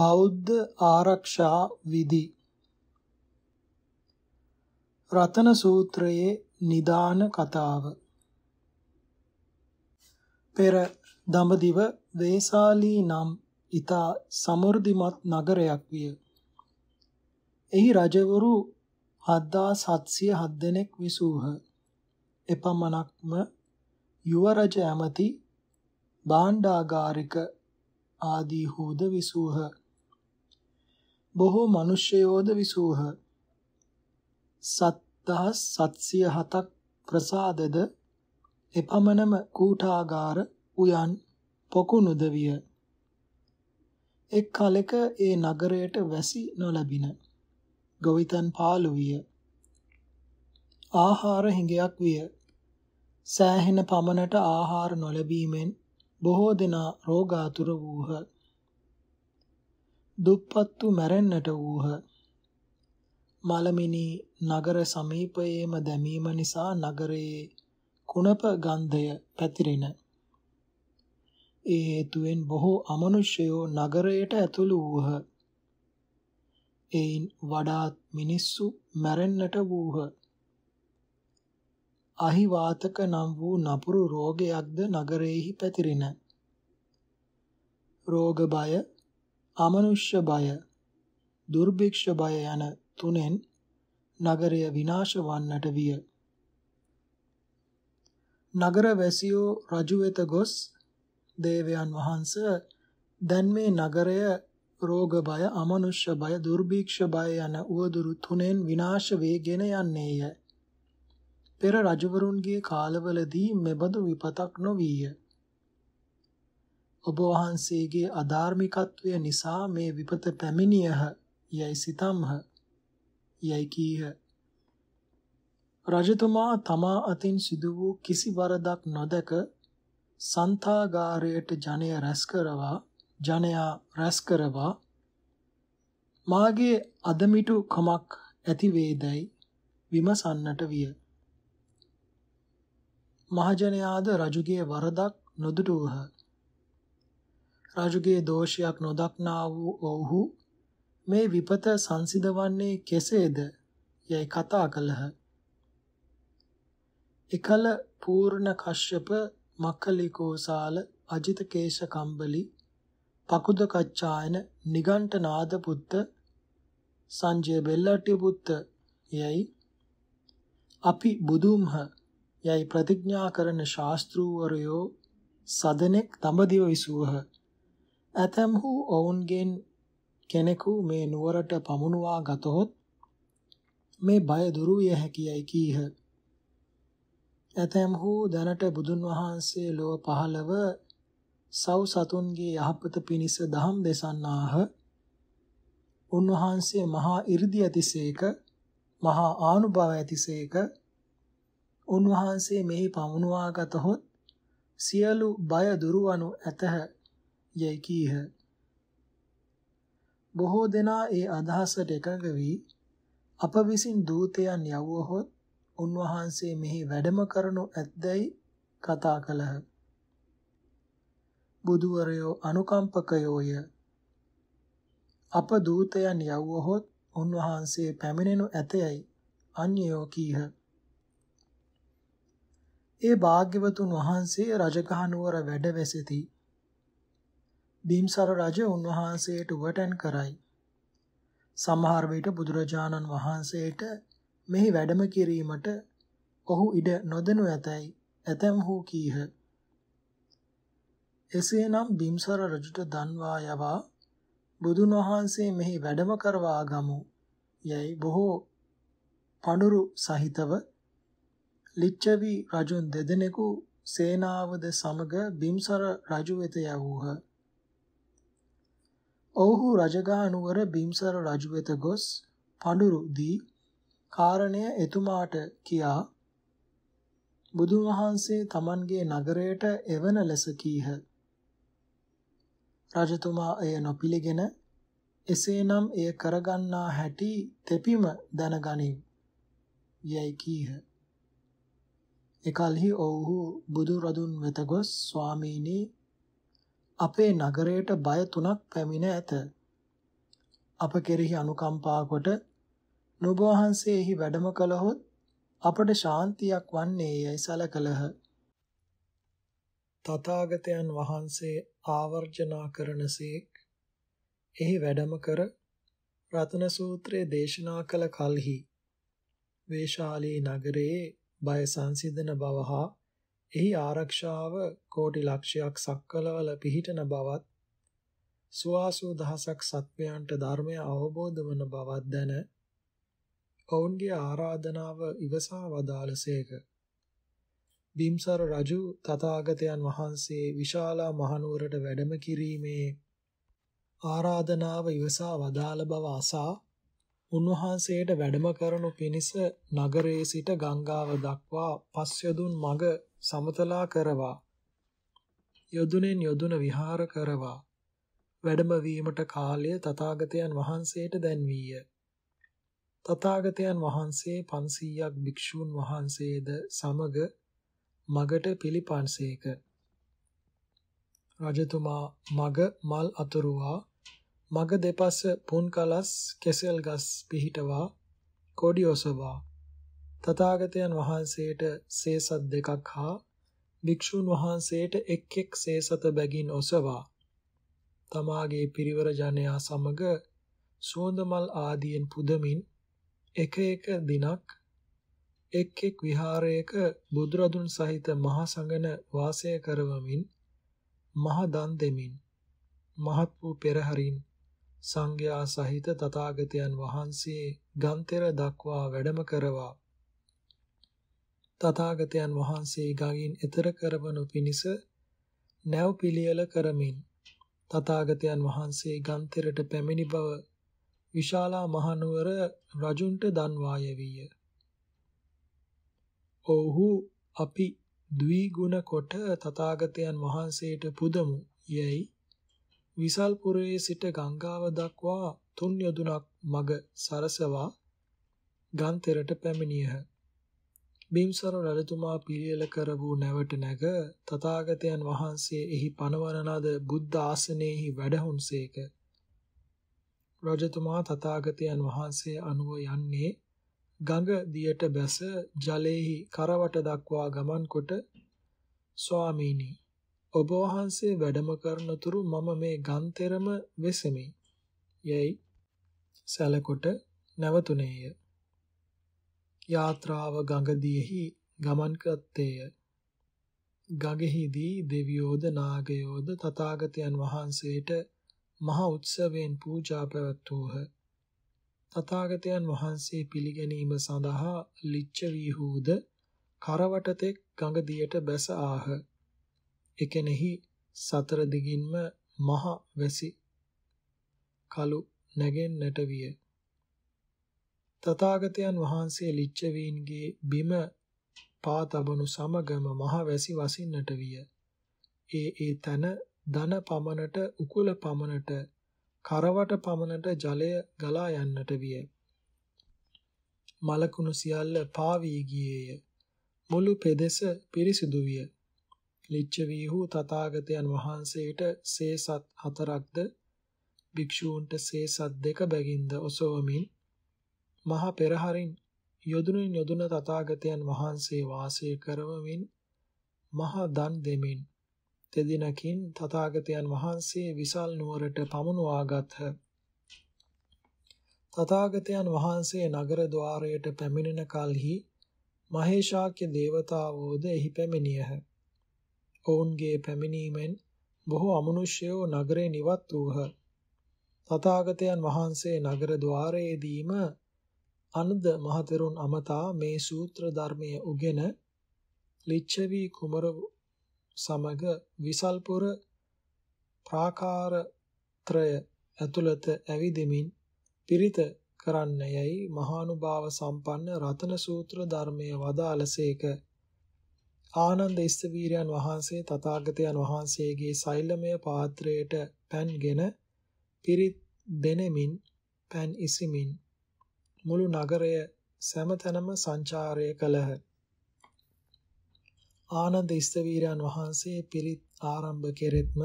බෞද්ධ ආරක්ෂා විධි රතන සූත්‍රයේ නිදාන කතාව පෙර දඹදිව වේසාලී නම් ඊතා සමෘද්ධිමත් නගරයක් විය. එහි රජවරු 7707 දෙනෙක් විසූහ. එපමණක්ම යුව රජ ඇමති භාණ්ඩාගාරික ආදී හුද විසූහ. බොහෝ මිනිස්යෝද විසූහ. සත්දහස් සත්සිය හතක් ප්‍රසාදද එපමණම කූටාගාර උයන් පොකුණුද විය. එක් කලෙක ඒ නගරයට වැසි නොලැබින ගොවිතන් පාළු විය. ආහාර හිඟයක් විය. සෑහෙන පමණට ආහාර නොලැබීමෙන් බොහෝ දෙනා රෝගාතුර වූහ. දුප්පත්තු මැරෙන්නට වූහ. මලමිනි නගර සමීපයේම දැමීම නිසා නගරයේ කුණප ගන්ධය පැතිරෙන. ඒ හේතුවෙන් බොහෝ අමනුෂ්‍යයෝ නගරයට ඇතුළු වූහ. එයින් වඩාත් මිනිස්සු මැරෙන්නට වූහ. අහිවාතක නම් වූ නපුරු රෝගයක්ද නගරෙහි පැතිරින. රෝග බය අමනුෂ්‍ය බය, දුර්භික්ෂ බය යන තුනෙන් නගරය විනාශ වන්නට විය. නගර වැසියෝ රජු වෙත ගොස් දේවයන් වහන්ස දැන් මේ නගරය රෝග බය, අමනුෂ්‍ය බය, දුර්භික්ෂ බය යන උවදුරු තුනෙන් විනාශ වේගෙන යන්නේය. පෙර රජවරුන්ගේ කාලවලදී මෙබඳු විපතක් නොවිය. ඔබ වහන්සේගේ අධාර්මිකත්වය නිසා මේ විපත පැමිණියහ යයි සිතම්හ යයි කීහ රජතුමා තමා අතින් සිදු වූ කිසි වරදක් නොදැක සන්තාගාරයට ජනය රැස් කරවා ජනයා රැස් කරවා මාගේ අදමිටු කමක් ඇති වේදයි විමසන්නට විය මහජනයාද රජුගේ වරදක් නොදුටුවහ රජුගේ දෝෂයක් නොදක්නා වූ ඔවුහු මේ විපත සංසිඳවන්නේ කෙසේද යයි කතා කළහ. එකල පූර්ණ කශ්‍යප මක්කලිකෝසාල අජිත කේශ කම්බලි පකුද කච්චායන නිගණ්ඨ නාද පුත්ත සංජය බෙල්ලට්ටි පුත්ත යයි අපි බුදුම්හ යයි ප්‍රතිඥා කරන ශාස්ත්‍රූවරයෝ සදනෙක් තඹදිව විසූහ ඇතම්හු ඔවුන්ගෙන් කෙනෙකු මේ නුවරට පමුණුවා ගතහොත් මේ බය දුරු විය හැකියයි කීහ. ඇතම්හු දැනට බුදුන් වහන්සේ ලොව පහළව සව් සතුන්ගේ යහපත පිණිස දහම් දෙසන්නාහ. උන්වහන්සේ මහා 이르දි ඇතිසේක මහා ආනුභව ඇතිසේක උන්වහන්සේ මෙහි පමුණුවා ගතහොත් සියලු බය දුරවනු ඇතහ යැයි කීහ. බොහෝ දෙනා ඒ අදහසට එකඟ වී අප විසින් දූතයන් යවුවහොත් උන්වහන්සේ මෙහි වැඩම කරනු ඇත්දැයි කතා කළහ. බුදුවරයෝ අනුකම්පකයෝය. අප දූතයන් යවුවහොත් උන්වහන්සේ පැමිණෙනු ඇතයයි අන්‍යයෝ කීහ. ඒ භාග්‍යවතුන් වහන්සේ රජගහනුවර වැඩ වෙසෙති. බිම්සර රජ උන්වහන්සේට උවටන් කරයි. සමහර විට බුදුරජාණන් වහන්සේට මෙහි වැඩම කිරීමට ඔහු ඉඩ නොදෙනු ඇතැයි ඇතැම්හු කීහ. එසේනම් බිම්සර රජුට දන්වා යවා බුදුන් වහන්සේ මෙහි වැඩම කරවා ගමු යැයි බොහෝ පඳුරු සහිතව ලිච්ඡවි රජුන් දෙදෙනෙකු සේනාවද සමග බිම්සර රජු වෙත යවූහ. ඔවුහු රජගහ නුවර බිම්සර රජු වෙත ගොස් පඳුරු දී කාරණය එතුමාට කියා බුදුන් වහන්සේ තමන්ගේ නගරයට එවන ලෙස කීහ. රජතුමා එය නොපිළිගෙන එසේනම් එය කරගන්නා හැටි තෙපිම දැනගනිව් යැයි කීහ. එකල්හි ඔවුහු බුදුරදුන් වෙත ගොස් ස්වාමීනී අපේ නගරයට බය තුනක් පැමිණ ඇත. අප කෙරෙහි අනුකම්පා කොට නුඹ වහන්සේෙහි වැඩම කළහොත් අපට ශාන්තියක් වන්නේ යයි සලකලහ. තථාගතයන් වහන්සේ ආවර්ජනා කරනසේක් එහි වැඩම කර රතන සූත්‍රයේ දේශනා කළ කලෙහි වේශාලී නගරයේ බය සංසිඳන බව හා එහි ආරක්ෂාව කෝටි ලක්ෂයක් සක්වලවල පිහිටන බවත් සුවාසූ දහසක් සත්වයන්ට ධර්මය අවබෝධ වන බවත් දැන ඔවුන්ගේ ආරාධනාව ඉවසා වදාළසේක. බිම්සර රජු තථාගතයන් වහන්සේ විශාලා මහනුවරට වැඩම කිරීමේ ආරාධනාව ඉවසා වදාළ බව අසා උන්වහන්සේට වැඩම කරනු පිණිස නගරයේ සිට ගංගාව දක්වා පස්යොදුන් මඟ සමතලා කරවා යොදුනෙන් යොදුන විහාර කරවා වැඩම වීමට කාලය තථාගතයන් වහන්සේට දැන්වීය තථාගතයන් වහන්සේ 500ක් භික්ෂූන් වහන්සේද සමග මගට පිළිපන්සේක රජතුමා මග මල් අතුරුවා මග දෙපස පුන් කලස් කෙසෙල් ගස් පිහිටවා කොඩි ඔසවා තථාගතයන් වහන්සේට සේසත් දෙකක් හා භික්ෂුන් වහන්සේට එක් එක් සේසත බැගින් ඔසවා තමාගේ පිරිවර ජනයා සමග සුවඳමල් ආදියෙන් පුදමින් එක එක දිනක් එක් එක් විහාරයක බුදුරදුන් සහිත මහා සංඝන වාසය කරවමින් මහා දන් දෙමින් මහත් වූ පෙරහරින් සංඝයා සහිත තථාගතයන් වහන්සේ ගන්තෙර දක්වා වැඩම කරවා තථාගතයන් වහන්සේ ගඟින් එතර කරවනු පිණිස නැව් පිළියෙල කරමින් තථාගතයන් වහන්සේ ගන්තෙරට පැමිණි බව විශාලා මහනුවර රජුන්ට දන්වාය විය. ඔහු අපි ද්විගුණ කොට තථාගතයන් වහන්සේට පුදමු යැයි විසල්පුරයේ සිට ගංගාව දක්වා තුන් යොදුනක් මග සරසවා ගන්තෙරට පැමිණියහ. බිම්සර රජතුමා පිළියෙල කර වූ නැවට නැග තථාගතයන් වහන්සේ එහි පනවන ලද බුද්ධ ආසනයේහි වැඩහුන්සේක. රජතුමා තථාගතයන් වහන්සේ අනුව යන්නේ ගඟ දියට බැස ජලයේහි කරවට දක්වා ගමන් කොට ස්වාමීනි ඔබ වහන්සේ වැඩම කරනතුරු මම මේ ගන්තරම වෙසෙමි. යයි සැලකොට නැවතුනේය. යාත්‍රාව ගඟදීෙහි ගමන් කත්තේය. ගඟෙහිදී දෙවියෝද නාගයෝද තථාගතයන් වහන්සේට මහ උත්සවයෙන් පූජා පැවැත්වූහ. තථාගතයන් වහන්සේ පිළිගැනීම සඳහා ලිච්ඡ වීහූද කරවටතෙක් ගඟදියට බැස ආහ. එකෙනෙහි සතර දිගින්ම මහ වැසි කලු නැගෙන්නට විය. තථාගතයන් වහන්සේ ලිච්ඡවීන්ගේ බිම පා තබනු සමගම මහ වැසි වසින්නට විය. ඒ ඒ තන ධන පමණට උකුල පමණට කරවට පමණට ජලය ගලා යන්නට විය. මලකුණු සියල්ල පාවී ගියේය. මුළු පෙදෙස පිරිසිදු විය. ලිච්ඡවීහු තථාගතයන් වහන්සේට සේසත් හතරක්ද භික්ෂූන්ට සේසත් දෙක බැගින්ද ඔසවමින් මහ පෙරහරින් යොදුනින් යොදුන තථාගතයන් වහන්සේ වාසය කරවමින් මහ දන් දෙමින් තෙදිනකින් තථාගතයන් වහන්සේ විසල් නුවරට පමුණුවාගත්හ තථාගතයන් වහන්සේ නගර ద్వාරයට පැමිණෙන කලෙහි මහේශාක්‍ය දේවතාවෝද එහි පැමිණියහ ඔවුන්ගේ පැමිණීමෙන් බොහෝ අමනුෂ්‍යයෝ නගරේ නිවත් වූහ. තථාගතයන් වහන්සේ නගර ద్వාරයේදීම අනුද මහතෙරුන් අමතා මේ සූත්‍ර ධර්මයේ උගෙන ලිච්ඡවි කුමර සමග විසල්පුර ප්‍රාකාරත්‍රය ඇතුළත ඇවිදෙමින් පිරිත කරන්න යයි මහානුභාව සම්පන්න රතන සූත්‍ර ධර්මයේ වදාළසේක ආනන්ද ස්තවීරයන් වහන්සේ තථාගතයන් වහන්සේගේ සෛලමය පාත්‍රයට පැන්ගෙන පිරිත් දෙනෙමින් පැන් ඉසිමින් මුළු නගරය සෑමතැනම සංචාරය කළහ. ආනන්ද ස්තවීරයන් වහන්සේ පිරිත් ආරම්භ කෙරෙත්ම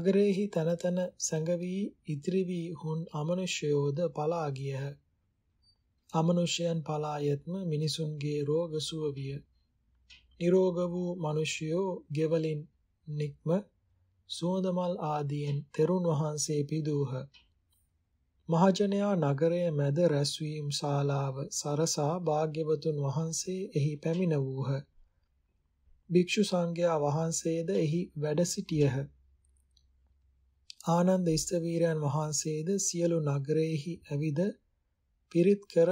නගරෙහි තන තන සැඟවි ඉතිරි වී හුන් අමනුෂ්‍යයෝද පලා ගියහ. අමනුෂ්‍යයන් පලා යත්ම මිනිසුන්ගේ රෝග සුව විය. නිරෝග වූ මිනිසියෝ ගෙවලින් නික්ම සුවඳමල් ආදීන් තෙරුන් වහන්සේ පිදූහ. මහජනයා නගරයේ මැද රැස්වීම් ශාලාව සරසා භාග්‍යවතුන් වහන්සේ එහි පැමිණ වූහ. භික්ෂු සංඝයා වහන්සේද එහි වැඩ සිටියහ. ආනන්ද ඉස්තවීරයන් වහන්සේද සියලු නගරෙහි ඇවිද පිරිත් කර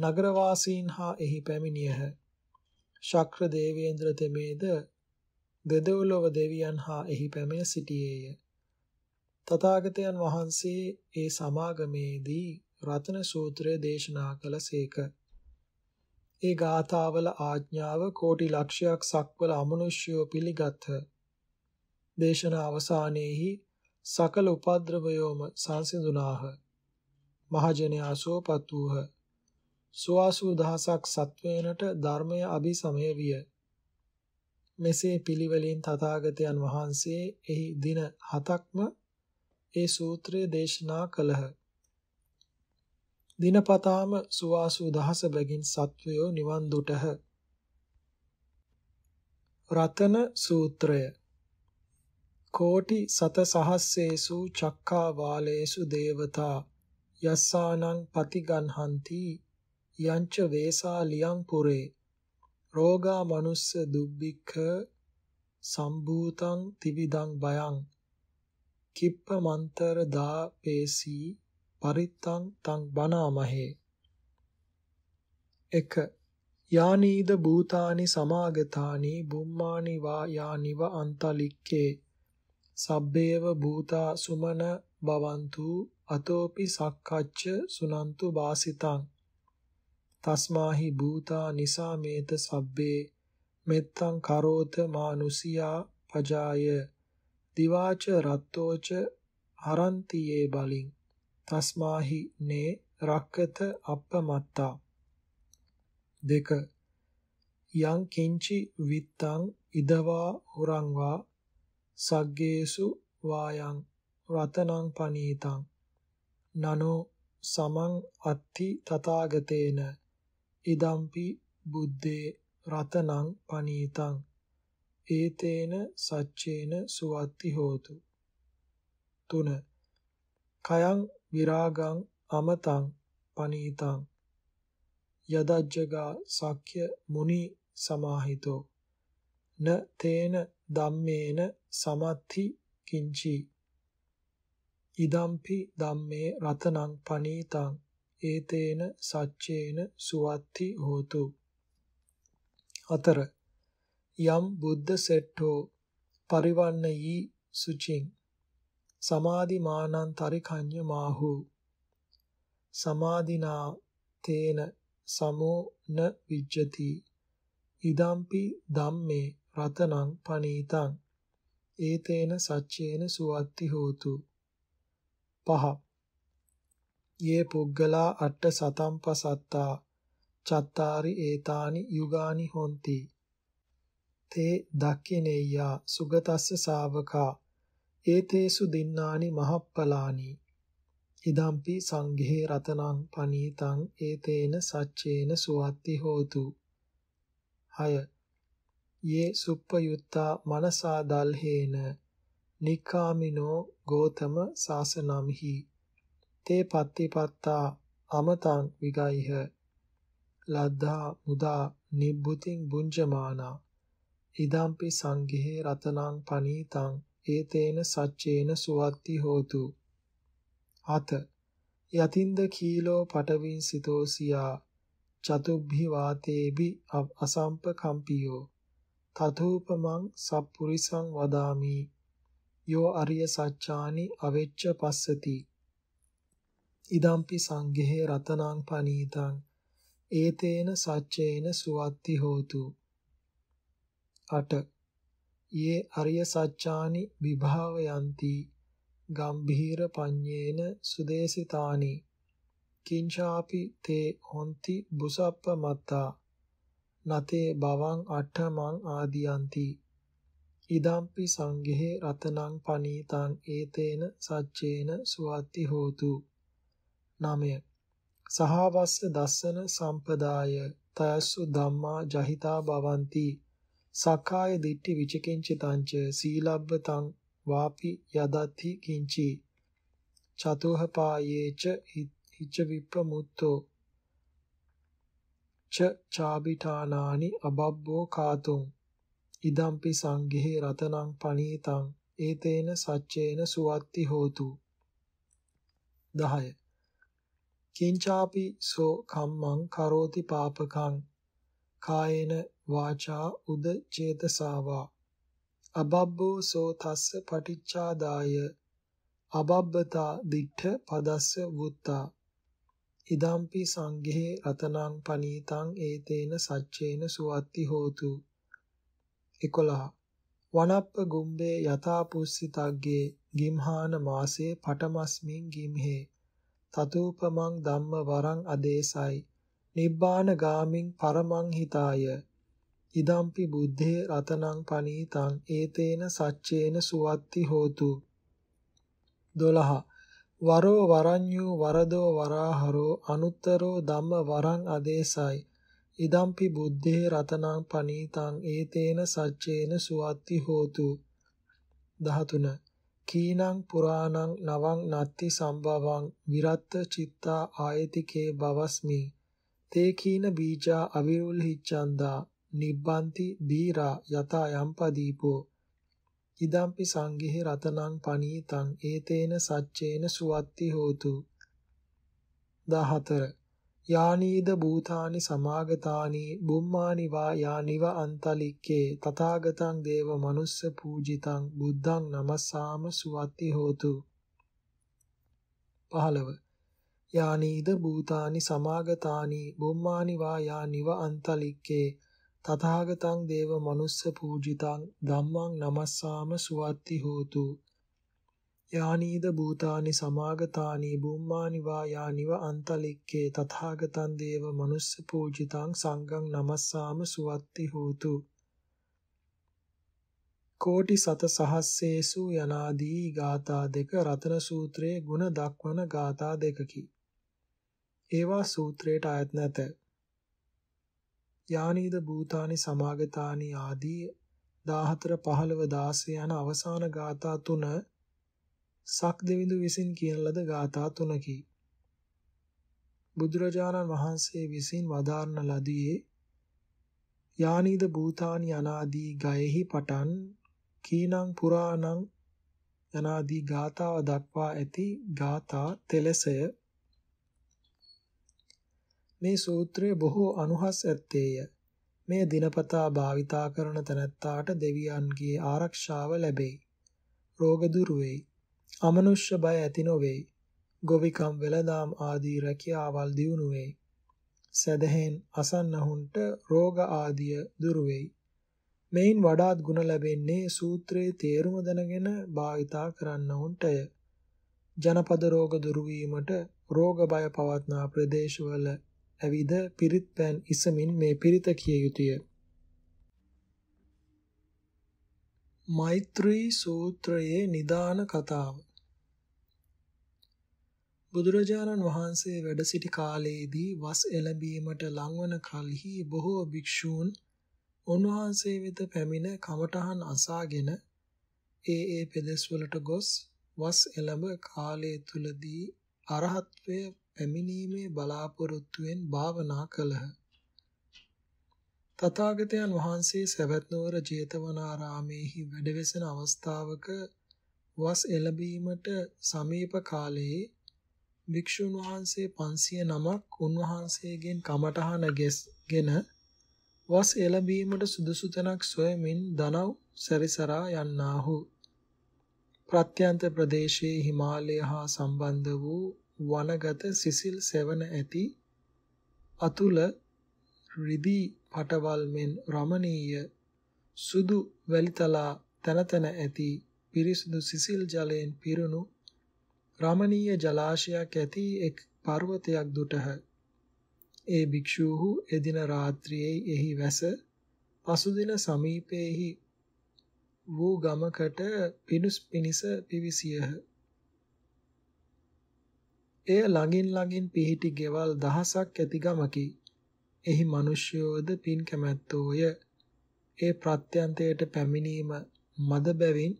නගරවාසීන් හා එහි පැමිණියහ. ශක්‍ර දේවේන්ද්‍ර තෙමේද දෙදවලොව දෙවියන් හා එහි පැමිණ සිටියේය. තථාගතයන් වහන්සේ ඒ සමාගමේදී රතන සූත්‍රය දේශනා කළසේක. ඒ ගාථාවල ආඥාව කෝටි ලක්ෂයක් සක්වල අමනුෂ්‍යෝ පිළිගත්හ. දේශනා අවසානයේහි සකල උපද්‍රවයෝම සංසිඳුනාහ. මහජනයා සෝපත් වූහ. සුවාසූ දහසක් සත්වයනට ධර්මය අභිසමය විය. මෙසේ පිළිවෙලින් තථාගතයන් වහන්සේ එහි දින 7ක්ම ඒ සූත්‍රය දේශනා කළහ. දිනපතාම සුවාසූ දහස බැගින් සත්වයෝ නිවන් දුටහ. රතන සූත්‍රය කෝටි සත සහස්සේසු චක්ඛා වාලේසු දේවතා යස්සානං පතිගන්හන්ති යංච වේසා ලියං පුරේ රෝගා මනුස්ස දුබ්බික්ඛ සම්භූතං තිවිදං බයං කිප්ප මන්තර දා පේසී පරිත්තං තං බනාමහේ 1 යානීද භූතානි සමාගතානි බුම්මානි වා යානිව අන්තලික්කේ සබ්බේව භූතා සුමන බවන්තු අතෝපි සක්කච්ඡ සුනන්තු වාසිතං තස්මාහි භූතා නිසා මේත සබ්බේ මෙත්තං කරෝත මානුසියා පජාය දිවාච රත්තෝච හරන්තියේ බලින් තස්මාහි නේ රක්කත අප්පමත්තා දෙක යං කිංචි විත්තං ඉදවා හුරංවා සග්ගේසු වායං රතනං පනීතං නනෝ සමං අත්ති තථාගතේන ඉදම්පි බුද්දේ රතනං පනීතං ඒතේන සච්චේන සුවත්ති හෝතු 3 කයං විරාගං අමතං පනීතං යදජ්ජගා සක්්‍ය මුනි සමාහිතෝ න තේන ධම්මේන සමත්ති කිංචි ඉදම්පි ධම්මේ රතනං පනීතං ඒතේන සච්චේන සුවත්ති හෝතු හතර යම් බුද්ධ සෙට්ඨෝ පරිවන්නයි සුචින් සමාධි මානං තරිකඤ්ඤ මාහු සමාධිනා තේන සමෝ න විජ්ජති ඉදම්පි ධම්මේ රතනං පනීතං ඒතේන සච්චේන සුවත්ති හෝතු පහ යේ පුග්ගලා අට්ඨ සතම්පසත්තා චත්තාරි ඒතානි යුගානි හොಂತಿ තේ දක්ඛිනේයා සුගතස්ස ශාවකා ඒතේසු දින්නානි මහප්පලානි ඉදම්පි සංඝේ රතනං පනීතං ඒතේන සච්චේන සුවත්ති හෝතු 6 යේ සුප්පයුත්තා මනසා දල්හේන නිකාමිනෝ ගෝතම සාසනම්හි තේ පත්තිපත්තා අමතං විගයිහ ලද්ධා මුදා නිබ්බුතින් බුංජමානා ඉදම්පි සංඝේ රතනං පනීතං ඒතේන සච්චේන සුවත්ති හෝතු අත යතින්ද කීලෝ පටවින් සිතෝසියා චතුබ්හි වාතේබි අසම්ප කම්පියෝ තතූපමං සප්පුරිසං වදාමි යෝ අරිය සච්චානි අවෙච්ච පස්සති ඉදම්පි සංඝේ රතනං පනීතං ඒතේන සච්චේන සුවත්ති හෝතු 8 යේ අරිය සච්චානි විභාවයන්ති ගම්භීර පඤ්ඤේන සුදේශිතානි කිංචාපි තේ හොಂತಿ බුසප්ප මත්තා නතේ බවං අට්ඨමං ආදියන්ති ඉදම්පි සංඝේ රතනං පනීතං ඒතේන සච්චේන සුවත්ති හෝතු 9. සහවස්ස දස්සන සම්පදාය තයස්සු ධම්මා ජහිතා භවಂತಿ සක්කාය දිට්ඨි විචිකිංචිතංච සීලබ්බතං වාපි යදති කිංචි චතුහපායේච හිච්ච විප්‍රමුත්තෝ ච චාබිඨානානි අබබ්බෝ කාතුං ඉදම්පි සංඝේ රතනං පනීතං ඒතේන සච්චේන සුවත්ති හෝතු 10 කිංචාපි සෝ කම්මං කරෝති පාපකං කායේන වාචා උද චේතසාවා අබබ්බෝ සෝ තස්ස පටිච්චාදාය අබබ්බතා දිඨ පදස්ස වුත්තා ඉදම්පි සංඝේ රතනං පනීතං ඒතේන සච්චේන සුවත්ති හෝතු 11 වනප්ප ගුම්බේ යථා පුස්සිතග්ගේ ගිම්හාන මාසේ පටමස්මින් ගිම්හේ තතූපමං ධම්ම වරං අදේසයි නිබ්බාන ගාමින් පරමං හිතාය ඉදම්පි බුද්ධේ රතනං පනීතං ඒතේන සච්චේන සුවත්ති හෝතු 12 වරෝ වරඤ්ඤෝ වරදෝ වරාහරෝ අනුත්තරෝ ධම්ම වරං අදේසයි ඉදම්පි බුද්ධේ රතනං පනීතං ඒතේන සච්චේන සුවත්ති හෝතු 13 කීනං පුරාණං නවං නත්ති සම්භවං විරත්ත චිත්තා ආයතිකේ බවස්මි තේ කීන බීජා අවිරුල් හිච්ඡන්දා නිබ්බන්ති දීරා යතා යම්පදීපෝ ඉදම්පි සංඝේ රතනං පනීතං ඒතේන සච්චේන සුවත්ති හෝතු 14 යානීද භූතානි සමාගතානි බුම්මානි වා යානිව අන්තලික්කේ තථාගතං දේව මනුස්ස පූජිතං බුද්ධං නමස්සාම සුවත්ති හෝතු 15 යානීද භූතානි සමාගතානි බුම්මානි වා යානිව අන්තලික්කේ තථාගතං දේව මනුස්ස පූජිතං ධම්මං නමස්සාම සුවත්ති හෝතු යානීද භූතානි සමාගතානි බුම්මානි වා යානිව අන්තලික්කේ තථාගතං දේව මනුස්ස පූජිතං සංඝං නමස්සාම සුවත්ති හෝතු කෝටි සත සහස්සේසු යනාදී ගාථා දෙක රතන සූත්‍රයේ ಗುಣ දක්වන ගාථා දෙකකි ඒවා සූත්‍රයට අයත් නැත යානීද භූතානි සමාගතානි ආදී 14 15 16 යන අවසාන ගාථා තුන සක් දෙවිඳු විසින් කියන ලද ගාථා තුනකි. බුදුරජාණන් වහන්සේ විසින් වදාරන ලදී යානීද භූතානි අනාදී ගයෙහි පටන් කීනං පුරාණං යනාදී ගාථාව දක්වා ඇති ගාථා තෙලසය මේ සූත්‍රය බොහෝ අනුහස් ඇත්තේය මේ දිනපතා භාවිතා කරන තැනැත්තාට දෙවියන්ගේ ආරක්ෂාව ලැබෙයි රෝග දුරු වෙයි අමනුෂ්‍ය බය ඇති නොවේ. ගොවිකම් වෙළඳාම් ආදී රැකියාවල් දියුණු වෙයි. සදහෙන් අසන්නහුන්ට රෝග ආදිය දුර වෙයි. මෙයින් වඩාත් ಗುಣ ලැබෙන්නේ සූත්‍රයේ තේරුම දැනගෙන භාවිතා කරන්නහුන්ටය. ජනපද රෝග දුරු වීමට රෝග බය පවත්නා ප්‍රදේශවල ඇවිද පිරිත් පෑන් ඉසමින් මේ පිරිත කිය යුතුය. මෛත්‍රී සූත්‍රයේ නිදාන කතාව බුදුරජාණන් වහන්සේ වැඩ සිටි කාලයේදී වස් එළඹීමට ලංවන කලෙහි බොහෝ භික්ෂූන් උන්වහන්සේ වෙත පැමිණ කමඨහන් අසාගෙන ඒ ඒ පෙදෙස්වලට ගොස් වස් එළඹ කාලය තුලදී අරහත්වය පැමිණීමේ බලාපොරොත්තුවෙන් භාවනා කළහ. තථාගතයන් වහන්සේ සවැත් නුවර ජේතවනාරාමේහි වැඩවෙසෙන අවස්ථාවක වස් එළඹීමට සමීප කාලයේ භික්ෂුන් වහන්සේ 509ක් උන්වහන්සේගෙන් කමඨහන ගෙස්ගෙන වස් එළඹීමට සුදුසු තැනක් සොයමින් දනව් සැරිසරා යන්නාහු. ප්‍රත්‍යන්ත ප්‍රදේශයේ හිමාලය හා සම්බන්ධ වූ වනගත සිසිල් සෙවන ඇති අතුල රිදී පටවල් මෙන් රමණීය සුදු වැලිතලා තනතන ඇති පිරිසුදු සිසිල් ජලයෙන් පිරුණු රාමණීය ජලාශයක් ඇති එක් පර්වතයක් දුටහ. ඒ භික්ෂූහු එදින රාත්‍රියේ එහි වැස පසුදින සමීපයේහි වූ ගමකට පිණුස් පිනිස පිවිසියහ. එය ළඟින් ළඟින් පිහිටි ගෙවල් දහසක් ඇති ගමකි. එහි මිනිස්යෝද පින් කැමැත්තෝය. ඒ ප්‍රත්‍යන්තයට පැමිණීම මද බැවින්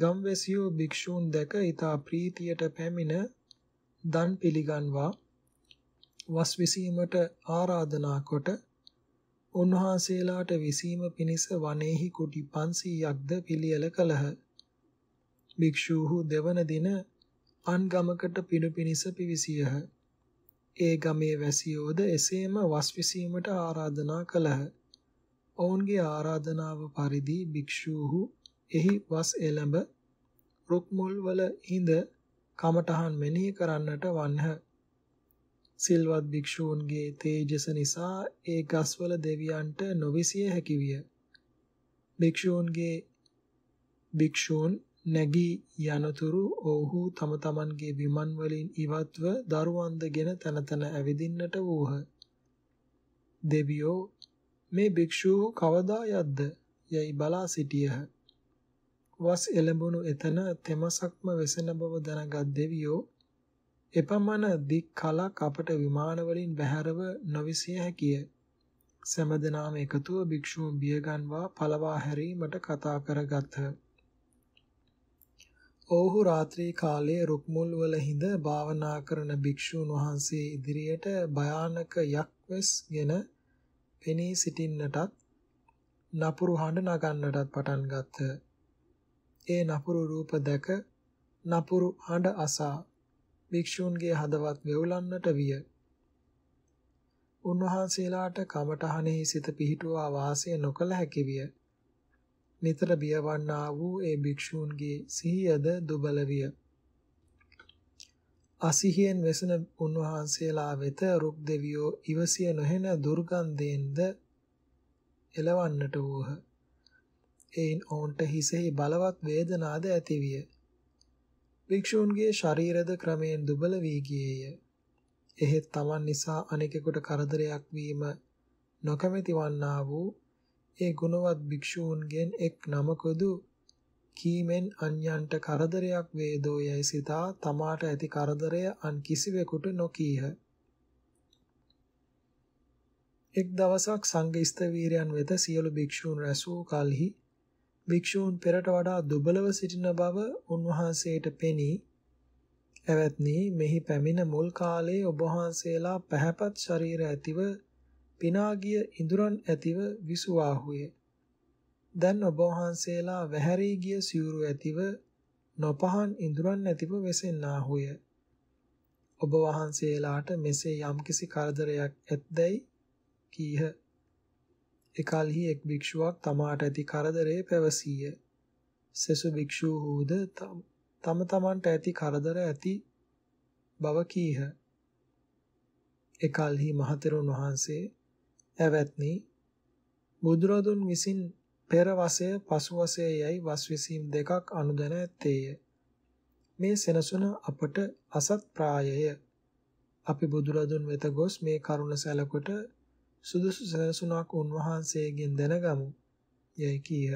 ගම්වැසියෝ භික්ෂූන් දැක ඊතා ප්‍රීතියට පැමිණ දන් පිළිගන්වා වස් විසීමට ආරාධනා කොට උන්වහන්සේලාට විසීම පිණිස වනේහි කුටි 500ක්ද පිළියෙල කළහ. භික්ෂූහු දෙවන දින අන් ගමකට පිණු පිණිස පිවිසියහ. ඒ ගමේ වැසියෝද එසේම වස් විසීමට ආරාධනා කළහ. ඔවුන්ගේ ආරාධනාව පරිදි භික්ෂූහු එහි වස් එළඹ රුක්මුල් වල හිඳ කමඨහන් මෙනෙහි කරන්නට වන්හ. සිල්වත් භික්ෂූන්ගේ තේජස නිසා ඒ ගස්වල දෙවියන්ට නොවිසිය හැකිවිය. භික්ෂූන්ගේ භික්ෂූන් නැගී යනතුරු ඔවුහු තම තමන්ගේ විමන් වලින් ඉවත්ව දරුවන්දගෙන තන තන ඇවිදින්නට වූහ. දෙවියෝ මේ භික්ෂූ කවදා යද්ද යයි බලා සිටියහ. වස් එළඹුණු එතන තෙමසක්ම වෙසෙන බව දැනගත් දෙවියෝ එපමණ දික් කලක් අපට විමාන වලින් බැහැරව නොවිසිය හැකිය. සමදනාම එකතුව භික්ෂූන් බියගන්වා පළවා හැරීමට කතා කරගත්හ. ඔව්හු රාත්‍රී කාලයේ රුක්මුල් වල හිඳ භාවනා කරන භික්ෂූන් වහන්සේ ඉදිරියට භයානක යක්වස්ගෙන පෙනී සිටින්නටත් නපුරු හඬ නගන්නටත් පටන් ගත්තා. ඒ නපුරු රූප දැක නපුරු හඬ අසා භික්ෂූන්ගේ හදවත් වෙවුලන්නට විය. උන්වහන්සේලාට කමඨහනෙහි සිත පිහිටුවා වාසය නොකළ හැකි විය. නිතර බියවන්නා වූ ඒ භික්ෂූන්ගේ සිහියද දුබල විය. අසිහියෙන් වෙසෙන උන්වහන්සේලා වෙත රුක් දෙවියෝ ඉවසිය නොහෙන දුර්ගන්ධයෙන්ද එලවන්නට වූහ. එයින් ඔවුන්ට හිසෙහි බලවත් වේදනාද ඇතිවිය. භික්ෂූන්ගේ ශරීරද ක්‍රමයෙන් දුබල වී ගියේය. එහෙත් Taman නිසා අනෙකෙකුට කරදරයක් වීම නොකමැති වන්නා වූ ඒ ගුණවත් භික්ෂූන්ගෙන් එක් නමකුදු කීමෙන් අන්‍යන්ට කරදරයක් වේදෝ යයි සිතා තමාට ඇති කරදරය අන් කිසිවෙකුට නොකීහ. එක් දවසක් සංඝ ස්තවීරයන් වෙත සියලු භික්ෂූන් රැස් වූ කලෙහි භික්ෂූන් පෙරට වඩා දුබලව සිටින බව උන්වහන්සේට පෙනී ඇවත්නි මෙහි පැමිණ මුල් කාලයේ ඔබ වහන්සේලා පැහැපත් ශරීර ඇතිව පිනාගිය ඉඳුරන් ඇතිව විසුවාහුවේ දැන් ඔබ වහන්සේලා වැහැරී ගිය සිවුරු ඇතිව නොපහන් ඉඳුරන් ඇතිව වෙසෙන්නාහුය ඔබ වහන්සේලාට මෙසේ යම්කිසි කරදරයක් ඇත්දැයි කීහ එකල්හි එක් භික්ෂුවක් තමාට ඇති කරදරේ පැවසීය. සෙසු භික්ෂූහුද තම තමන්ට ඇති කරදර ඇති බව කීහ. එකල්හි මහතෙරුන් වහන්සේ ඇවැත්නි බුදුරදුන් විසින් පෙර වසය පසු වසය යයි වස් විසීම් දෙකක් අනුදැන ඇත්තේය. මේ සෙනසුන අපට අසත් ප්‍රායය. අපි බුදුරදුන් වෙත ගොස් මේ කරුණ සැලකොට සුදුසු සැලසුමක් උන්වහන්සේගෙන් දැනගමු යයි කීහ.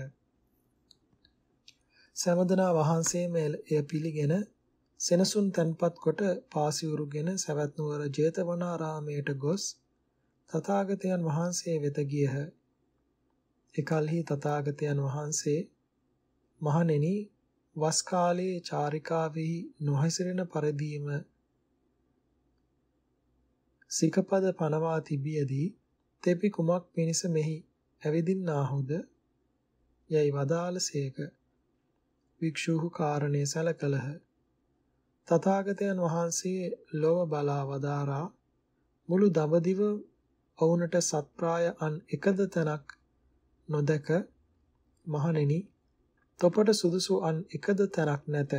සමදනා වහන්සේම එය පිළිගෙන සෙනසුන් තන්පත් කොට පාසිවුරුගෙන සවැත් නුවර ජේතවනාරාමයට ගොස් තථාගතයන් වහන්සේ වෙත ගියහ. එකල්හි තථාගතයන් වහන්සේ මහණෙනි වස් කාලයේ චාරිකාවෙහි නොහැසිරෙන පරිදිම සිකපද පනවා තිබියදී තෙපි කුමක් පිණිස මෙහි ඇවිදින්නාහුද යයි වදාළසේක වික්ෂූහු කාරණේ සැලකලහ තථාගතයන් වහන්සේ ලොව බලා වදාරා මුළු දඹදිව ඔවුනට සත්ප්‍රාය අන් එකද තැනක් නොදක මහණෙනි තොපට සුදුසු අන් එකද තැනක් නැත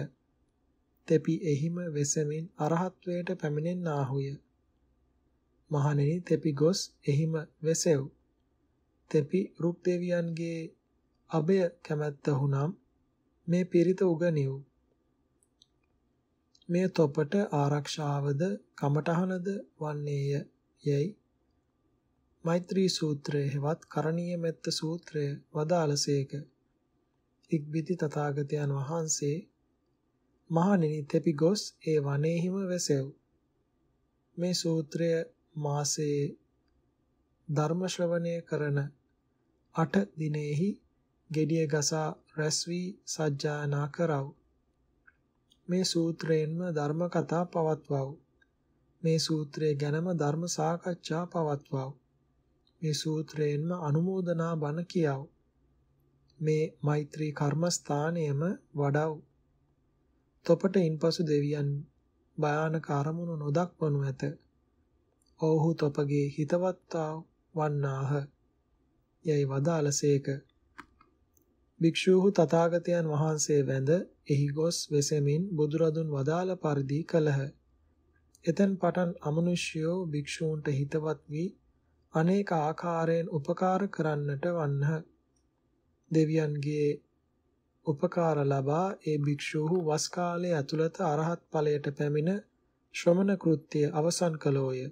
තෙපි එහිම වෙසමින් අරහත්වයට පැමිණෙන්නාහුය මහණෙනි තෙපි ගොස් එහිම වෙසෙව්. තෙපි රුක් දෙවියන්ගේ අබය කැමැත්තහුනම් මේ පිරිත උගනිව්. මේ තොපට ආරක්ෂාවද කමටහනද වන්නේය යැයි මෛත්‍රී සූත්‍රය හෙවත් කරණීය මෙත්ත සූත්‍රය වදාළසේක. ඉක්බිති තථාගතයන් වහන්සේ මහණෙනි තෙපි ගොස් ඒ වනේහිම වැසෙව්. මේ සූත්‍රය මාසයේ ධර්ම ශ්‍රවණය කරන 8 දිනෙහි gediya gasa රැස්වි සජ්ජායනා කරව මේ සූත්‍රයෙන්ම ධර්ම කතා පවත්වව මේ සූත්‍රය ගැනම ධර්ම සාකච්ඡා පවත්වව මේ සූත්‍රයෙන්ම අනුමෝදනා බණ කියව මේ මෛත්‍රී කර්මස්ථානයම වඩව තොපට ඉන්පසු දෙවියන් භයානක අරමුණු නොදක්වනු ඇත ඔවුහු තොපගේ හිතවත්තා වන්නාහ යයි වදාළසේක භික්ෂූහු තථාගතයන් වහන්සේ වැඳ එහි ගොස් වෙසෙමින් බුදුරදුන් වදාළ පරිදි කළහ එතෙන් පටන් අමනුෂ්‍යෝ භික්ෂූන්ට හිතවත් වී අනේක ආකාරයෙන් උපකාර කරන්නට වන්නහ දෙවියන්ගේ උපකාර ලබා ඒ භික්ෂූහු වස් කාලයේ ඇතුළත අරහත් ඵලයට පැමිණ ශ්‍රමණ කෘත්‍ය අවසන් කළෝය.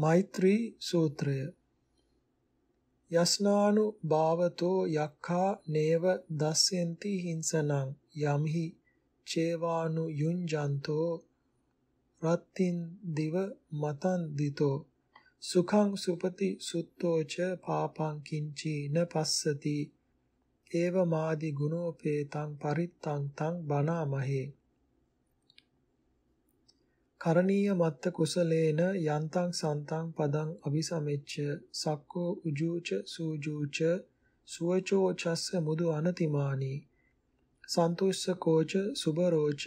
මෛත්‍රී සූත්‍රය යස්නානු භාවතෝ යක්ඛා නේව දස්සෙන්ති හිංසනං යම්හි චේවානු යුංජන්තෝ රත්තින් දිව මතන් දිතෝ සුඛං සුපති සුත්තෝච පාපං කිංචි න පස්සති ඒව මාදි ගුණෝපේතං පරිත්තං තං බණාමහේ කරණීය මත්ත කුසලේන යන්තං සන්තං පදං අபிසමෙච්ච සක්කෝ උජූච සූජූච සුවචෝ චස්ස මුදු අනතිමානි සන්තුස්ස කෝච සුබරෝච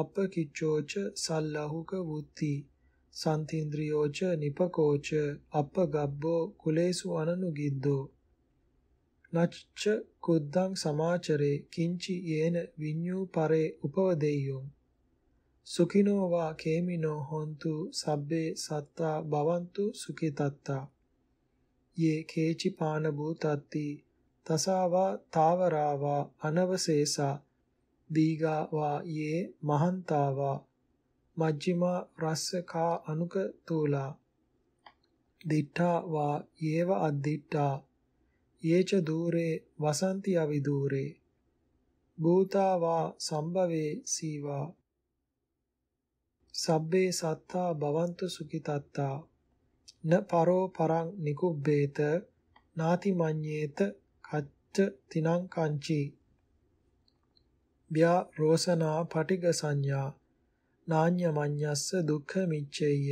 අපකිච්චෝච සල්ලාහුක වුත්ති සන්තින්ද්‍රියෝච නිපකෝච අපගබ්බෝ කුලේසු අනනුගිද්දෝ නච්ච කුද්දං සමාචරේ කිංචි යේන විඤ්ඤූ පරේ උපවදෙය්‍යෝ සුඛිනෝ වා කේමිනෝ හොන්තු සබ්බේ සත්තා භවන්තු සුඛිතත්තා යේ කේචි පාන භූතත්ති තසාවා තාවරාවා අනවශේෂා දීගා වා යේ මහන්තාවා මජ්ජිමා රස්සකා අනුක තූලා දිට්ඨා වා යේව අද්දිට්ඨා යේච দূරේ වසන්ති අවිදූරේ භූතා වා සම්භවේ සීවා සබ්බේ සත්තා භවන්තු සුඛිතත්තා න පරෝ පරං නිකුබ්බේත නාති මඤ්ඤේත කච්ච තිනං කංචි ව්‍යා රෝසනා පටිග සංඥා නාඤ්ඤ මඤ්ඤස්ස දුක්ඛ මිච්ඡේය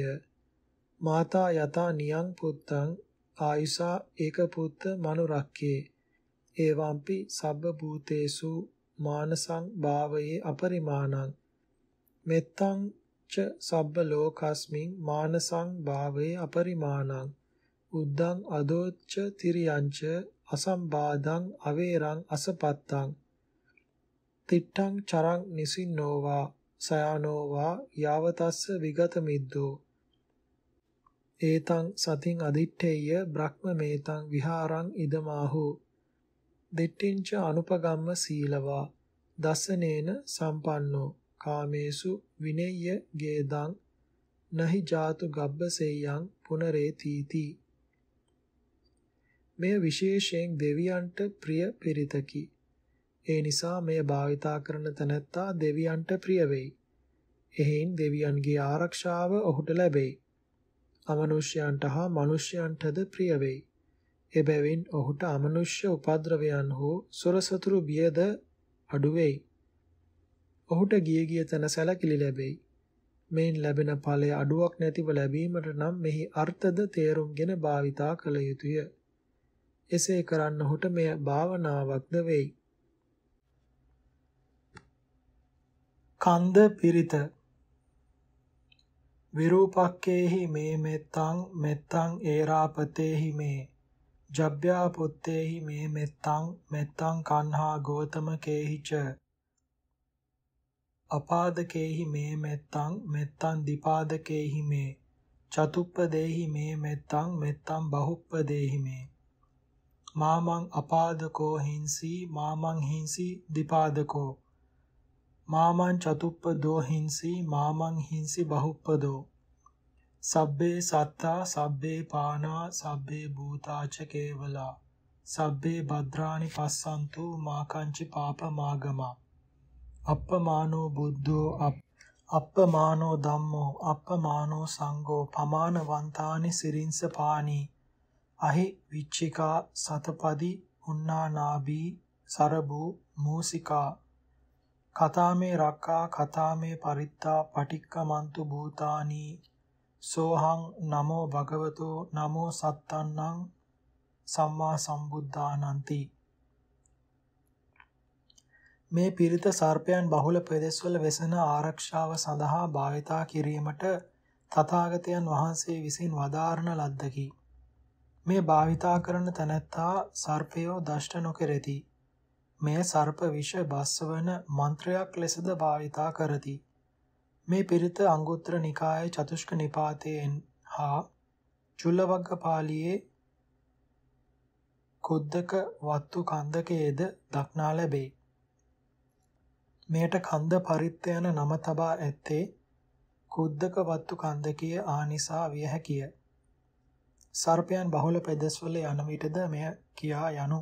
මාතා යතා නියං පුත්තං ආයුසා ඒක පුත්ත මනුරක්කේ ඒවම්පි සබ්බ භූතේසු මානසං භාවයේ අපරිමාණං මෙත්තං ච සබ්බ ලෝකස්මින් මානසං භාවේ අපරිමාණං උද්දං අදෝච්ච තිරියංච අසම්බාධං අවේරං අසපත්තං තිට්ඨං චරං නිසින්නෝවා සයානෝවා යාවතස්ස විගත මිද්දෝ ඒතං සතින් අදිත්තේය බ්‍රහ්ම මේතං විහාරං ඉදමාහු දෙට්ටිංච අනුපගම්ම සීලවා දසනේන සම්පන්නෝ කාමේසු විනේය්‍ය ගේදං නහි ජාතු ගබ්බසේයං පුනරේතිති මෙය විශේෂයෙන් දෙවියන්ට ප්‍රිය පිරිතකි ඒ නිසා මෙය භාවිතා කරන තැනැත්තා දෙවියන්ට ප්‍රිය වෙයි එහෙන් දෙවියන්ගේ ආරක්ෂාව ඔහුට ලැබෙයි අමනුෂ්‍යයන්ට හා මනුෂ්‍යයන්ටද ප්‍රිය වෙයි එබැවින් ඔහුට අමනුෂ්‍ය උපද්‍රවයන් හෝ සොරසතුරු බියද අඩු වෙයි ඔහුට ගිය ගිය තැන සැලකිලි ලැබෙයි. මෙයින් ලැබෙන ඵලය අඩුවක් නැතිව ලැබීමට නම් මෙහි අර්ථද තේරුම්ගෙන භාවිතා කළ යුතුය. එසේ කරන්න ඔහුට මෙය භාවනාවක්ද වෙයි. කන්ද පිරිත විරූපක්කේහි මේ මෙත්තං මෙත්තං ඒරාපතේහි මේ ජබ්භ්‍යාපොත්තේහි මේ මෙත්තං මෙත්තං කන්හා ගෝතමකේහිච අපාදකේහි මේ මෙත්තං මෙත්තං දිපාදකේහි මේ චතුප්පදේහි මේ මෙත්තං මෙත්තං බහුප්පදේහි මේ මාමං අපාදකෝ හිංසි මාමං හිංසි දිපාදකෝ මාමං චතුප්පදෝ හිංසි මාමං හිංසි බහුප්පදෝ සබ්බේ සත්තා සබ්බේ පානා සබ්බේ භූතාච කේවලා සබ්බේ භද්‍රාණි පස්සන්තු මාකංචි පාප මාගමා අප්පමානෝ බුද්ධෝ අප්පමානෝ ධම්මෝ අප්පමානෝ සංඝෝ පමානවන්තානි සිරින්ස පානි අහි විච්චිකා සතපදි උන්නානාබී සරබු මූසිකා කතාමේ රක්කා කතාමේ පරිත්තා පටික්කමන්තු භූතානි සෝහං නමෝ භගවතෝ නමෝ සත්තන්නං සම්මා සම්බුද්ධානන්ති මේ පිරිත සර්පයන් බහුල ප්‍රදේශවල වෙසෙන ආරක්ෂාව සඳහා භාවිතා කිරීමට තථාගතයන් වහන්සේ විසින් වදාारण ලද්දකි. මේ භාවිතා කරන තැනැත්තා සර්පයෝ දෂ්ට නොකෙරෙති. මේ සර්ප විෂ බස්සවන මන්ත්‍රයක් ලෙසද භාවිතා කරති. මේ පිරිත අංගුත්තර නිකායේ චතුෂ්ක නිපාතයෙන් හා චුල්ලවග්ග පාළියේ කුද්දක වත්තු කන්දකයේද දක්නා ලැබේ. මෙයට කන්ද පරිත්ත යන නම තබා ඇත්තේ කුද්දක වත්තු කන්දකයේ ආනිසා විය හැකිය. සර්පයන් බහුල පෙදස්වල යන විටද මෙය කියා යනු.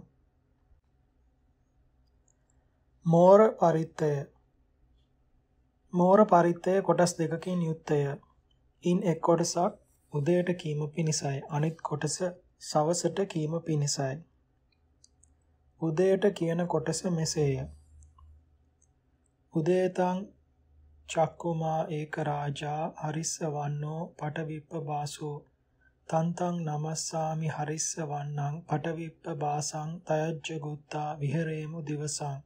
මෝර පරිත්තය මෝර පරිත්තය කොටස් දෙකකින් යුක්තය. ඉන් එක් කොටසක් උදයට කීම පිණිසයි අනිත් කොටස සවසට කීම පිණිසයි. උදයට කියන කොටස මෙසේය. උදේතං චක්කුමා ඒක රාජා හරිස්සවන්නෝ පටවිප්ප බාසෝ තන්තං නමස්සාමි හරිස්ස වන්නං පටවිප්ප බාසං තයජ්ජ ගුත්තා විහෙරේමු දිවසං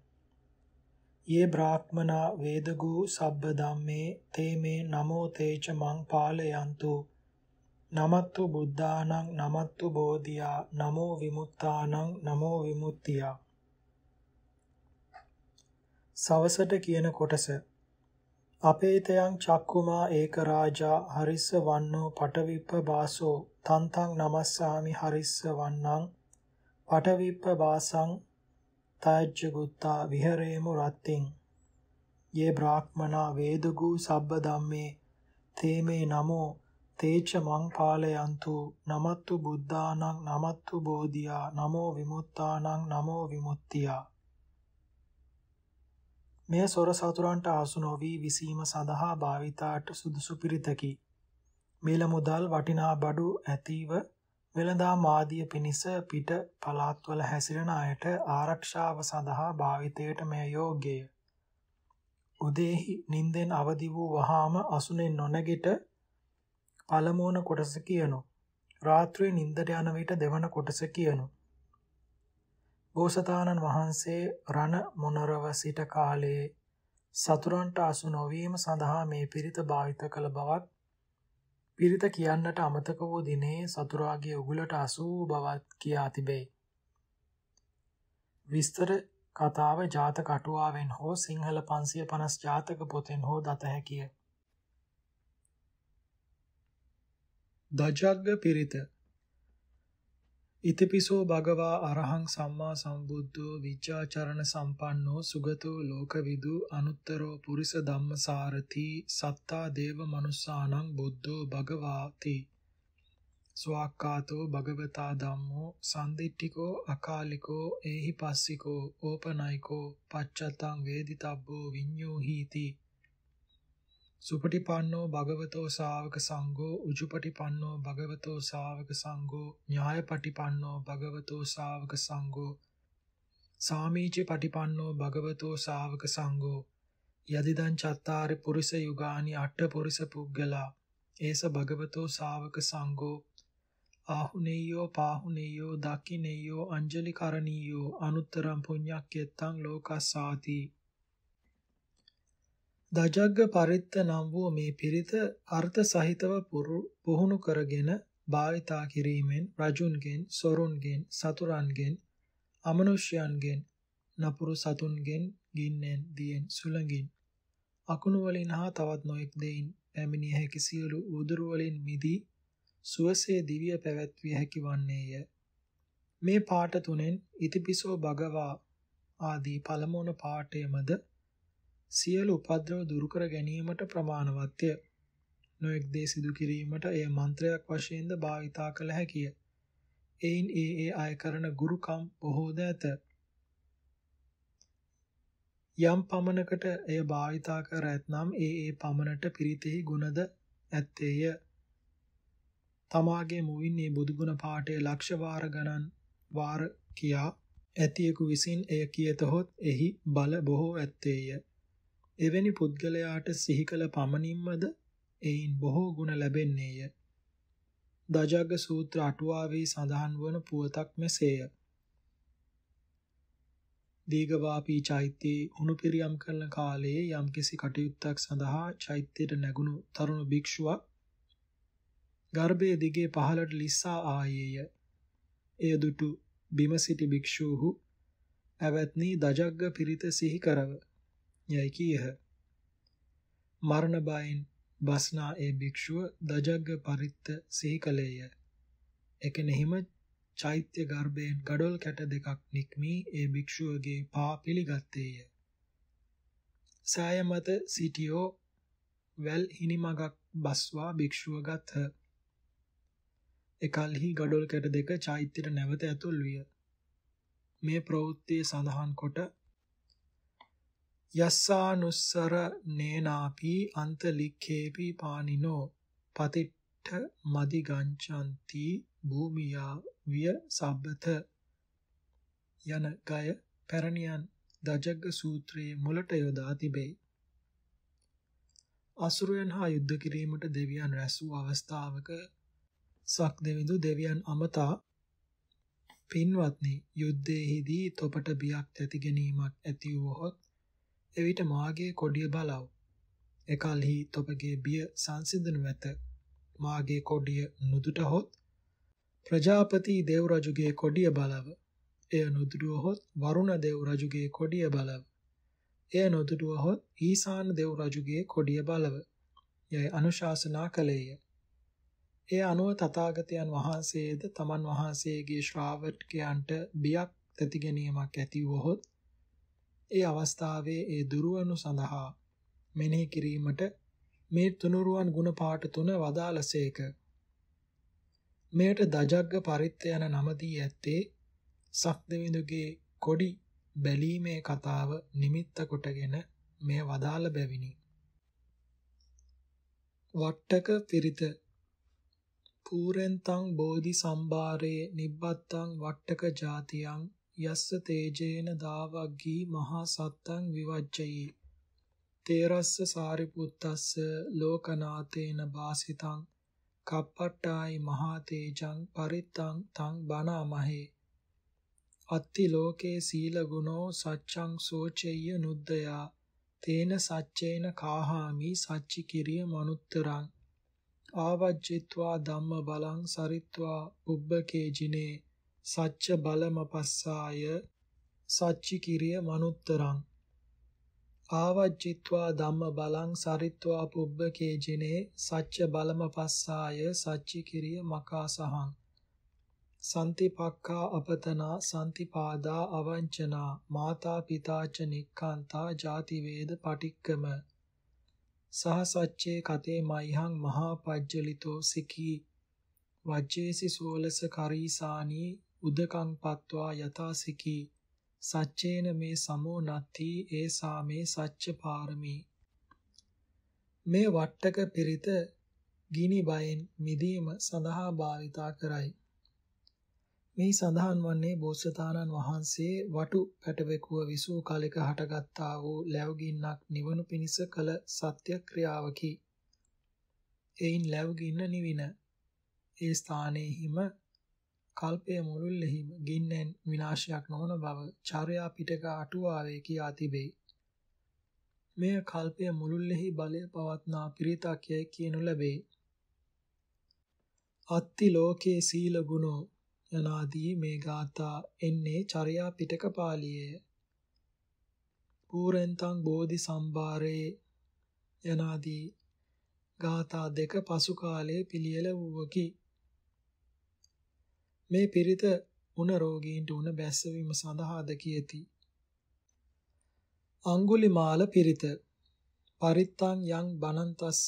යේ බ්‍රාහ්මනා වේදගූ සබ්බ ධම්මේ තේ මේ නමෝ තේච මං පාලයන්තු නමත්තු බුද්ධානං නමත්තු බෝධියා නමෝ විමුක්තානං නමෝ විමුක්තියා සවසට කියන කොටස අපේතයන් චක්කුමා ඒක රාජා හරිස්ස වන්නෝ පටවිප්ප බාසෝ තන්තං නමස්සාමි හරිස්ස වන්නං පටවිප්ප බාසං තයජ්ජ ගුත්තා විහෙරේමු රත්තිං යේ බ්‍රාහ්මනා වේදගු සබ්බ ධම්මේ තේමේ නමෝ තේච මං පාලයන්තු නමත්තු බුද්ධානං නමත්තු බෝධියා නමෝ විමුක්තානං නමෝ විමුක්තියා මෙය සොර සතුරන්ට ආසු නොවී විසීම සඳහා භාවිතාට සුදුසු පිරිතකි. මිල මුදල් වටිනා බඩු ඇතිව වෙළඳා මාදිය පිණිස පිට පළාත්වල හැසිරෙන අයට ආරක්ෂාව සඳහා භාවිතයට මෙය යෝග්‍යය. උදේහි නින්දෙන් අවදි වූ වහාම අසුනෙන් නොනැගිට පළමුවන කොටස කියනු. රාත්‍රියේ නින්දට යන විට දෙවන කොටස කියනු. බෝසතාණන් වහන්සේ රණ මොනරව සිට කාලයේ සතුරන්ට අසු නොවීම සඳහා මේ පිරිත භාවිත කළ බවත් පිරිත කියන්නට අමතක වූ දිනේ සතුරාගේ උගුලට අසූ බවත් කියා තිබේ. විස්තර කතාව ජාතක අටුවාවෙන් හෝ සිංහල 550 ජාතක පොතෙන් හෝ දත හැකිය. දජග්ග පිරිත ඉතිපිසෝ භගවා අරහං සම්මා සම්බුද්ධෝ විචාචරණ සම්පන්නෝ සුගතෝ ලෝකවිදු අනුත්තරෝ පුරිස ධම්මසාරති සත්තා දේව මනුස්සානං බුද්ධෝ භගවාති ස්වාක්කාතෝ භගවතා ධම්මෝ සම්දිට්ඨිකෝ අකාලිකෝ ඒහි පස්සිකෝ ඕපනයිකෝ පච්චත්තං වේදිතබ්බෝ විඤ්ඤෝහීති සුපටිපන්නෝ භගවතෝ සාවක සංඝෝ උජුපටිපන්නෝ භගවතෝ සාවක සංඝෝ ඥායපටිපන්නෝ භගවතෝ සාවක සංඝෝ සාමීච පටිපන්නෝ භගවතෝ සාවක සංඝෝ යදිදං චත්තාරි පුරිස යුගානි අට පුරිස පුග්ගලා ඒස භගවතෝ සාවක සංඝෝ ආහුනේයෝ පාහුනේයෝ දකිනේයෝ අංජලි කරණීයෝ අනුත්තරම් පුඤ්ඤක්කෙත්තං ලෝකස්සාති දජග්ග පරිත්ත නම් වූ මේ පිරිත අර්ථ සහිතව පුහුණු කරගෙන භාවිතා කිරීමෙන් රජුන්ගෙන් සොරුන්ගෙන් සතුරන්ගෙන් අමනුෂ්‍යයන්ගෙන් නපුරු සතුන්ගෙන් ගින්නෙන් දියෙන් සුළඟින් අකුණු වලින් හා තවත් නොඑක් දෙයින් පැමිණිය හැකි සියලු උදුරු වලින් මිදී සුවසේ දිව්‍ය පැවැත්විය හැකි වන්නේය මේ පාඨ තුනෙන් ඉතිපිසෝ භගවා ආදී පළමුණ පාඨයමද සියලු උපද්‍රව දුරු කර ගැනීමට ප්‍රමාණවත්ය. නොඑක් දේ සිදු කිරීමට එය මන්ත්‍රයක් වශයෙන්ද භාවිතා කළ හැකිය. එයින් ඒ ඒ අය කරන ගුරුකම් බොහෝ ද ඇත. යම් පමණකට එය භාවිතා කර ඇතනම් ඒ ඒ පමණට පිරිතෙහි ගුණද ඇත්තේය. තමාගේ මුවින් මේ බුදුගුණ පාඨයේ ලක්ෂ වාර ගණන් වාර කියා ඇතියෙකු විසින් එය කියතහොත් එහි බල බොහෝ ඇත්තේය. එවැනි පුද්ගලයාට සිහි කළ පමණින්මද එයින් බොහෝ ගුණ ලැබෙන්නේය. දජග සූත්‍ර අටුවාවේ සඳහන් වන පුවතක් මෙසේය. දීගවාපී චෛත්‍යයේ උණුපිරියම් කරන කාලයේ යම්කිසි කටයුත්තක් සඳහා චෛත්‍යයට නැගුණු තරුණ භික්ෂුවක් ගර්භයේ දිගේ පහළට ලිස්සා ආයේය. එය දුටු බිම සිටි භික්ෂූහු ඇවත්නි දජග්ග පිරිත සිහි කරව. යයි කීහ. මරණ බයෙන් බස්නා ඒ භික්ෂුව දජග්ග පරිත්ත සිහි කළේය. එකෙනෙහිම චෛත්‍ය ගර්භයෙන් ගඩොල් කැට දෙකක් නික්මී ඒ භික්ෂුවගේ පා පිළිගත්තේය. සාය මත සිටියෝ වැල් හිනිමගක් බස්වා භික්ෂුව ගත්හ. එකල්හි ගඩොල් කැට දෙක චෛත්‍යයට නැවත ඇතුල් විය. මේ ප්‍රවෘත්තිය සඳහන් කොට යස්සානුස්සර නේනාපි අන්තලික්ඛේපි පානිනෝ පතිට්ඨ මදි ගංඡanti භූමියා විය සබ්බත යන ගය පැරණියන් දජග්ග සූත්‍රයේ මුලට යොදා තිබේ. අසුරයන් හා යුද්ධ කිරීමට දෙවියන් රැස් වූ අවස්ථාවක සක්දෙවිඳු දෙවියන් අමතා පින්වත්නි යුද්ධයේදී තොපට බියක් තැති ගැනීමක් ඇති වූහොත් එවිට මාගේ කොඩිය බලව. එකල්හි තොපගේ බිය සංසිඳනු ඇත. මාගේ කොඩිය නුදුට හොත් ප්‍රජාපති දේව රජුගේ කොඩිය බලව. එය නුදුටුව හොත් වරුණ දේව රජුගේ කොඩිය බලව. එය නොදුටුව හොත් ඊසාන දේව රජුගේ කොඩිය බලව. යයි අනුශාසනා කළේය. ඒ අනුව තථාගතයන් වහන්සේද තමන් වහන්සේගේ ශ්‍රාවකයන්ට බියක් තැති ගැනීමක් ඇති වූහොත් ඒ අවස්ථාවේ ඒ දුරවනු සඳහා මෙනෙහි කිරීමට මේ තුනුරුවන් ගුණ පාට තුන වදාළසේක. මෙයට දජග්ග පරිත්‍ය යන නම දී ඇත්තේ සක්දවිඳුගේ කොඩි බැලීමේ කතාව නිමිත්ත කොටගෙන මෙය වදාළ බැවිනි. වට්ටක පිරිත පූරෙන්තං බෝධි සම්භාරේ නිබ්බත්තං වට්ටක ජාතියං යස්ස තේජේන දාවග්ගී මහා සත්තං විවජ්ජයි තේරස්ස සාරිපුත්තස්ස ලෝකනාතේන වාසිතං කප්පට්ටායි මහා තේජං පරිත්තං තං බණමහේ අත්ති ලෝකේ සීල ගුණෝ සච්ඡං සෝචෙය්‍ය නුද්දයා තේන සච්චේන කාහාමි සච්චි කිරිය මනුත්තරං ආවජ්ජිත්වා ධම්ම බලං සරිත්වා උබ්බකේජිනේ සච්ච බලමපස්සාය සච්චි කිරිය මනුත්තරං ආවජ්ජිත්වා ධම්ම බලං සරිත්වා පුබ්බ කේජිනේ සච්ච බලමපස්සාය සච්චි කිරිය මකාසහං සන්තිපක්ඛා අපතනා සන්තිපාදා අවංචනා මාතා පිතාච නික්ඛාන්තා ජාති වේද පටික්කම සහ සච්චේ කතේ මයිහං මහා පජ්ජලිතෝ සිකී වජ්ජේසි සෝලස කරීසානී උදකං පත්වා යථාසිකී සච්චේන මේ සමෝ නත්ති ඒසා මේ සච්ච පාරමී මේ වට්ටක පිරිත ගිනි බයෙන් මිදීම සඳහා භාවිතා කරයි මේ සඳහන් වන්නේ බෝසතාණන් වහන්සේ වටු පැටවෙකුව විසූ කලෙක හටගත්තා වූ ලැබගින්නක් නිවනු පිණිස කළ සත්‍ය ක්‍රියාවකි එයින් ලැබගින්න නිවින ඒ ස්ථානයේහිම කල්පය මුළුල්ලෙහිම ගින්නෙන් විනාශයක් නොවන බව චර්යා පිටක අටුවාවේ කියා තිබේ. මෙය කල්පය මුළුල්ලෙහි බලය පවත්නා පිරිතක් යැයි කියනු ලැබේ. අත්ති ලෝකේ සීල ගුණෝ යනාදී මේ ගාථා එන්නේ චර්යා පිටක පාළියේ. පූරෙන්තං බෝධි සම්භාරේ යනාදී ගාථා දෙක පසු කාලයේ පිළියෙල වූවකි. මේ පිරිත උණ රෝගීන්ට උණ බැස්සවීම සඳහාද කියති. අඟුලිමාල පිරිත පරිත්තං යං බනන්තස්ස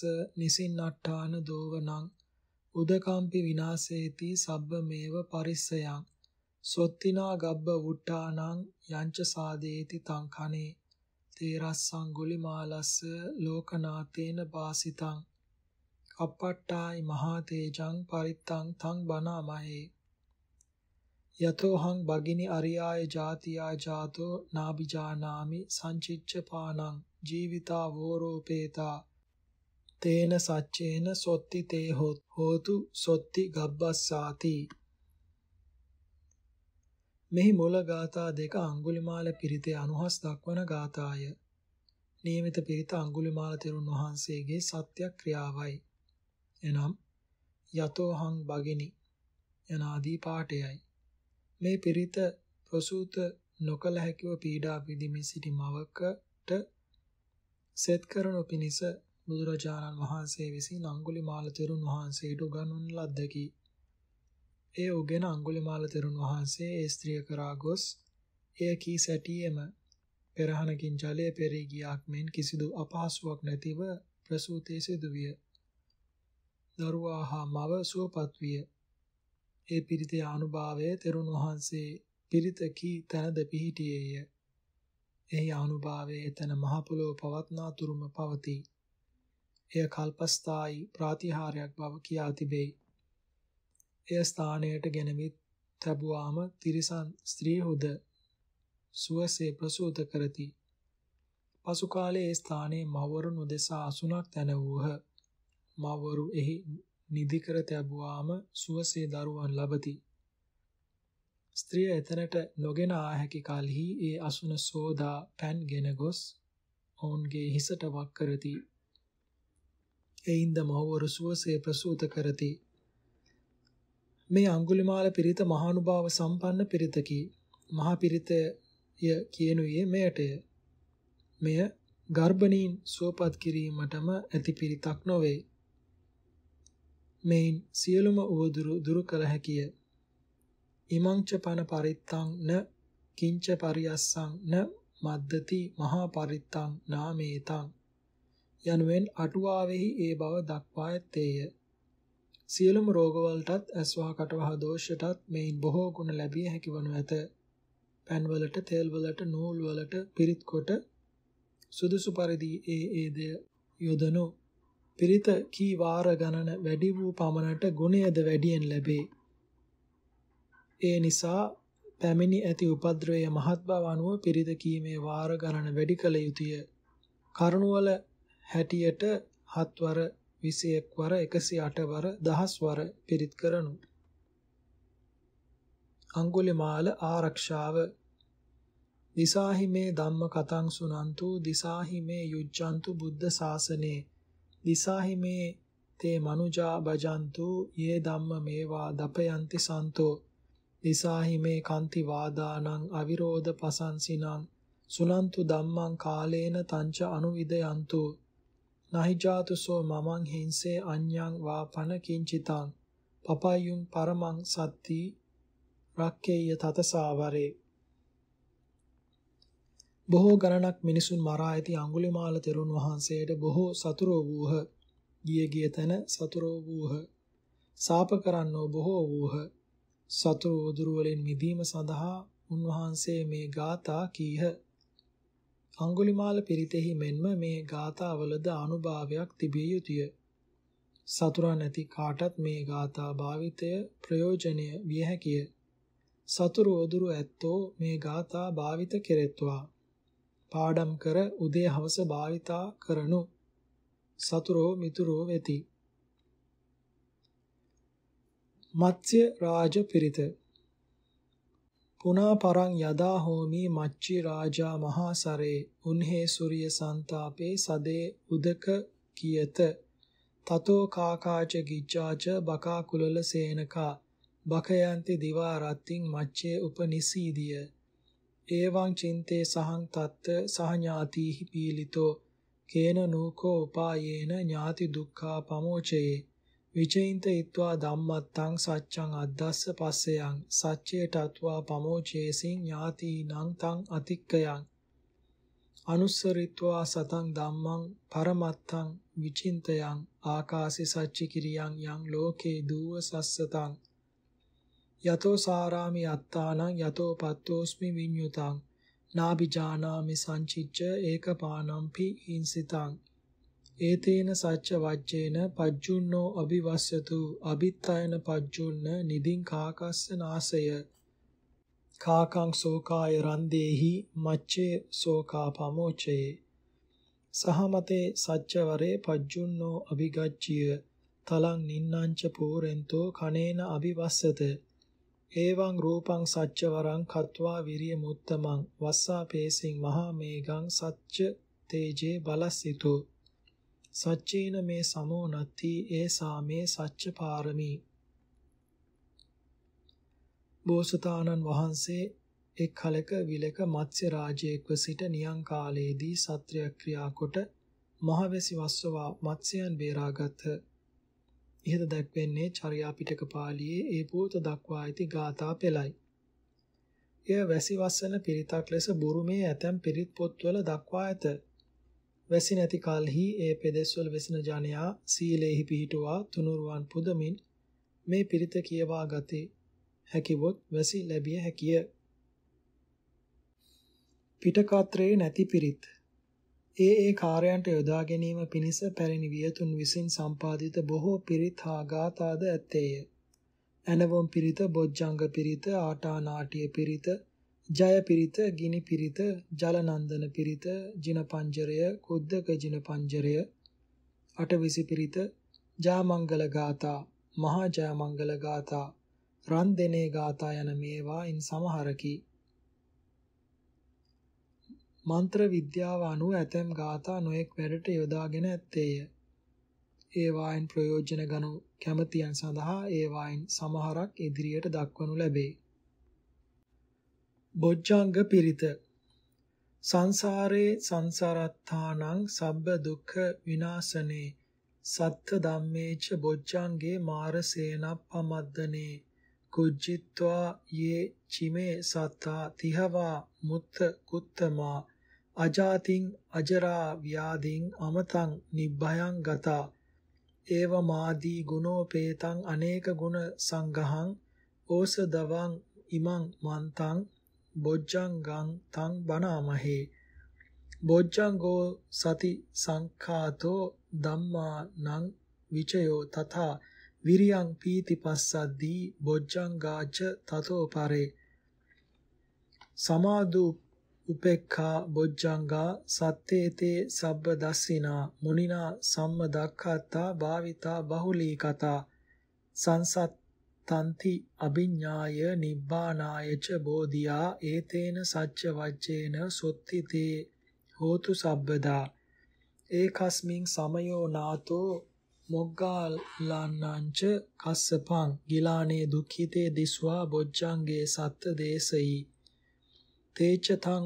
නිසින්නට්ඨාන දෝවනං උදකම්පි විනාශේති සබ්බමේව පරිස්සයං සොත්තිනා ගබ්බ වුට්ටානං යංච සාදේති තං කනේ තේරස්සං ගුලිමාලස්ස ලෝකනාතේන වාසිතං කප්පට්ටායි මහා තේජං පරිත්තං තං බනාමහේ යතෝ හං බගිනි අරියාය ජාතියා ජාතෝ නාබිජානාමි සංචිච්ඡපානං ජීවිතා වෝරෝපේතා තේන සච්චේන සොත්ති තේ හෝතු සොත්ති ගබ්බස්සාති මෙහි මූල ගාථා දෙක අඟුලිමාල පිරිතේ අනුහස් දක්වන ගාථාය නියමිත පිරිත අඟුලිමාල තෙරුන් වහන්සේගේ සත්‍ය ක්‍රියාවයි එනම් යතෝ හං බගිනි යනාදී පාඨයයි මේ පිරිත ප්‍රසූත නොකල හැකිව පීඩා විඳිමින් සිටි මවකට සෙත් කරනු පිණිස බුදුරජාණන් වහන්සේ විසින් අඟුලිමාල තෙරුන් වහන්සේට උගන්වන ලද්දකි. ඒ උගෙන අඟුලිමාල තෙරුන් වහන්සේ ඒ ස්ත්‍රිය කරා ගොස් එය කී සැටියෙම පෙරහනකින් ජලය පෙරී ගියාක් මෙන් කිසිදු අපහසුාවක් නැතිව ප්‍රසූතයේ සිදුවිය. දරුවා හා මව සුවපත් විය. ඒ පිරිත ආනුභාවය තෙරුන් වහන්සේ පිරිත කී තනද පිහිටියේය. එහි ආනුභාවයේ එතන මහ පොළොව පවත්නා තුරුම පවතී. එය කල්පස්ථායි ප්‍රාතිහාරයක් බව කියා තිබේ. එය ස්ථානයට ගෙනවිත් තබුවාම තිරිසන් ස්ත්‍රීහුද සුවසේ ප්‍රසූත කරති. පසු කාලයේ ස්ථානයේ මවරු නොදෙසා අසුණක් තැන වූහ. මවරු එහි නිදි කර තැබුවාම සුවසේ දරුවන් ලබති. ස්ත්‍රිය එතනට නොගෙන ආ හැකි කලෙහි ඒ අසුන සෝදා පෑන්ගෙන ගොස් ඔවුන්ගේ හිසට වක් කරති. එයින්ද මහවරු සුවසේ ප්‍රසූත කරති. මේ අඟුලිමාල පිරිත මහානුභාව සම්පන්න පිරිතකි. මහා පිරිතය කියනුයේ මෙයටය. මෙය ගර්භණීන් සුවපත් කිරීමටම ඇති පිරිතක් නොවේ. මෙයින් සියලුම උවදුරු දුරු කළ හැකිය. ඉමංච පන පරිත්තං න කිංච පරියස්සං න මද්දති මහා පරිත්තං නාමේතං යනුවෙන් අටුවාවෙහි ඒ බව දක්වා ඇත්තේය. සියලුම රෝගවලටත් ඇස්වහ කටවහ දෝෂයටත් මෙයින් බොහෝ ගුණ ලැබිය හැකි වනු ඇත. පැන්වලට, තෙල්වලට, නූල්වලට පිරිත් කොට සුදුසු පරිදි ඒ ඒ දය යොදනෝ පිරිත කී වාර ගණන වැඩි වූ පමණට ගුණයද වැඩියෙන් ලැබේ. ඒ නිසා පැමිණි ඇති උපද්‍රවය මහත් බව අනුව පිරිත කීමේ වාර ගණන වැඩි කළ යුතුය. කරුණවල හැටියට හත්වර 21 වර 108 වර 1000 වර පිරිත් කරනු. අඟුලිමාල ආරක්ෂාව දිසාහි මේ ධම්ම කතං සුනන්තු දිසාහි මේ යුජ්ජන්තු බුද්ධ ශාසනේ දිසාහි මේ තේ මනුජා බජන්තු යේ ධම්ම මේවා දපයන්ති සන්තෝ දිසාහි මේ කන්ති වාදානං අවිරෝධ පසංසිනං සුනන්තු ධම්මං කාලේන තංච අනුවිදයන්තු නහි ජාතුසෝ මමං හිංසේ අඤ්ඤං වාපන කිංචිතං පපයුං පරමං සත්ති රක්කේය තතසාවරේ බොහෝ ගණනක් මිනිසුන් මරා ඇති අඟුලිමාල තෙරුන් වහන්සේට බොහෝ සතුරෝ වූහ. ගිය ගිය තැන සතුරෝ වූහ. සාප කරන්නෝ බොහෝ වූහ. සතුරු උදුරු වලින් මිදීම සඳහා උන්වහන්සේ මේ ගාථා කීහ. අඟුලිමාල පිරිතෙහි මෙන්ම මේ ගාථාවලද අනුභාවයක් තිබිය යුතුය. සතුරා නැති කාටත් මේ ගාථා භාවිතය ප්‍රයෝජනය විය හැකිය. සතුරු උදුරු ඇත්තෝ මේ ගාථා භාවිත කෙරෙත්වා. පාඩම් කර උදේ හවස භාවිතා කරනු සතුරෝ මිතුරෝ වෙති මත්ස්‍ය රාජ පිරිත පුනා පරං යදා හෝමි මච්චි රාජා මහා සරේ උන්හේ සූර්ය සන්තාපේ සදේ උදක කියත තතෝ කාකාච ගිජ්ජාච බකා කුලල සේනකා බකයන්ති දිවා රත්තින් මච්චේ උපනිසීදිය ඒවං චින්තේ සහං තත්ත සහඥාතිහි පීලිතෝ කේන නූකෝ උපායේන ඥාති දුක්ඛා පමෝචේ විචින්ත ඊත්වා ධම්මත්තං සච්ඡං අද්දස්ස පස්සයන් සච්චේටත්වා පමෝචේසින් ඥාතිනං තං අතික්කයන් අනුස්සරිත්වා සතං ධම්මං පරමත්තං විචින්තයන් ආකාසි සච්චි කිරියං යං ලෝකේ දූව සස්සතං යතෝ සාරාමි අත්තානං යතෝ පත්තෝස්මි විඤ්ඤුතං නාබිජානාමි සංචිච්ඡ ඒකපානම්පි හිංසිතං ඒතේන සච්ච වජ්ජේන පජ්ජුන්නෝ අභිවස්සතු අබිත්තයන පජ්ජුන්න නිදින් කාකස්ස නාසය කාකං සෝකාය රන්දේහි මච්චේ සෝකා පමෝචේ සහමතේ සච්චවරේ පජ්ජුන්නෝ අභිගච්ඡිය තලං නින්නංච පූරෙන්තෝ කනේන අභිවස්සතේ ඒවං රූපං සච්ච වරං කତ୍වා විරිය මුත්තමං වස්සා පේසින් මහා මේගං සච්ච තේජේ බලසිතු සච්චේන මේ සමෝනත්ති ඒසා මේ සච්ච පාරමී බෝසතාණන් වහන්සේ එක් කලක විලක මත්ස්‍ය රාජයෙක්ව සිට නියං කාලයේදී සත්‍ය ක්‍රියා කොට මහවැසි වස්සවා මත්ස්‍යයන් බේරාගත්හ ඉහත දැක්වෙන්නේ චර්යාපිටක පාළියේ ඒ පොත දක්වා ඇති ගාථා පෙළයි. එය වැසිවස්සන පිරිතක් ලෙස බුරුමේ ඇතැම් පිරිත් පොත්වල දක්වා ඇත. වැසි නැති කලෙහි ඒ පෙදෙස්වල වෙසෙන ජනයා සීලේහි පිහිටුවා තුනුරුවන් පුදමින් මේ පිරිත කියවා ගතේ. හැකිවොත් වැසි ලැබිය හැකිය. පිටකාත්‍රයේ නැති පිරිත් ඒ ඒ කාර්යයන්ට යොදා ගැනීම පිණිස පැරණි වියතුන් විසින් සම්පාදිත බොහෝ පිරිත් හා ගාථාද ඇත්තේය. ඇනවොම් පිරිත, බොජ්ජංග පිරිත, ආටානාටිය පිරිත, ජය පිරිත, ගිනි පිරිත, ජලනන්දන පිරිත, ජින පංජරය, කුද්දක ජින පංජරය, අටවිසි පිරිත, ජාමංගල ගාථා, මහා ජයමංගල ගාථා, රන් දෙනේ ගාථා යන මේවායින් සමහරකි. මන්ත්‍ර විද්‍යාව අනුව ඇතැම් ගාථා නොයෙක් වැඩට යොදාගෙන ඇත්තේය. ඒවායින් ප්‍රයෝජන ගනු කැමැතියන් සඳහා ඒවායින් සමහරක් ඉදිරියට දක්වනු ලැබේ. බොජ්ජංග පිරිත සංසාරේ සංසාරත්තානං සබ්බ දුක්ඛ විනාශනේ සත්ත ධම්මේච බොජ්ජංගේ මාරසේනප්පමද්දනේ කුජ්ජිත්වා යේ චිමේ සත්තා තිහවා මුත්ත කුත්තමා අජාතිං අජරා ව්‍යාධින් අමතං නිබ්බයං ගතා ඒව මාදී ගුණෝපේතං අනේක ගුණ සංගහං ඕසදවං ඉමං මන්තං බොජ්ජංගං තං බනාමහේ බොජ්ජංගෝ සති සංඛාතෝ ධම්මා නං විචයෝ තථා විරියං පීති පස්සද්දී බොජ්ජංගාච තතෝ පරේ සමාදූප උපේක්ඛා බොජ්ජංගා සත්තේතේ සබ්බ දස්සිනා මුනිනා සම්ම දක්ඛාතා භාවිතා බහුලී කතා සංසත්තන්ති අභිඥාය නිබ්බානාය ච බෝධියා ඒතේන සච්ච වජ්ජේන සොත්තිතේ හෝතු සබ්බදා ඒකස්මින් සමයෝ නාතෝ මොග්ගාලන්නංච කස්සපං ගිලානේ දුක්ඛිතේ දිස්වා බොජ්ජංගේ සත්ත දේසයි තේචතං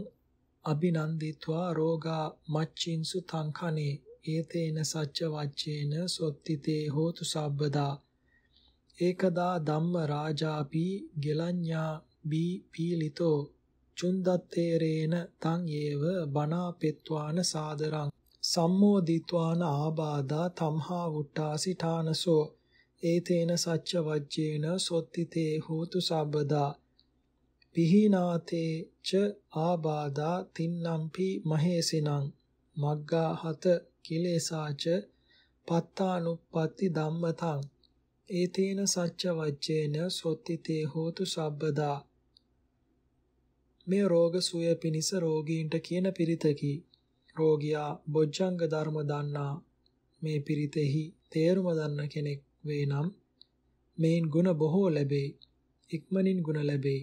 අභිනන්දිත්වා රෝගා මච්චින්සු තංඛනේ ඒතේන සච්ච වච්චේන සොත්තිතේ හෝතු සබ්බදා ඒකදා ධම්ම රාජාපි ගෙලඤ්ඤා බී පීලිතෝ චුන්දත්තේරේන තං යේව බනාපෙත්වාන සාදරං සම්මෝදිත්වාන ආබාධා තම්හා වුට්ටාසි ඨානසෝ ඒතේන සච්ච වජ්ජේන සොත්තිතේ හෝතු සබ්බදා පිහිනාතේ ච ආබාධා තින්නම්පි මහේසිනං මග්ගා හත කිලේසාච පත්තානුප්පatti ධම්මතං ඒතේන සච්ච වජ්ජේන සොත්තිතේ හෝතු සබ්බදා මේ රෝග සුවය පිණිස රෝගීන්ට කියන පිරිතකි රෝගියා බොජ්ජංග ධර්ම දන්නා මේ පිරිතෙහි තේරුම දන්න කෙනෙක් වේ නම් මේන් ಗುಣ බොහෝ ලැබේ ඉක්මනින් ಗುಣ ලැබේ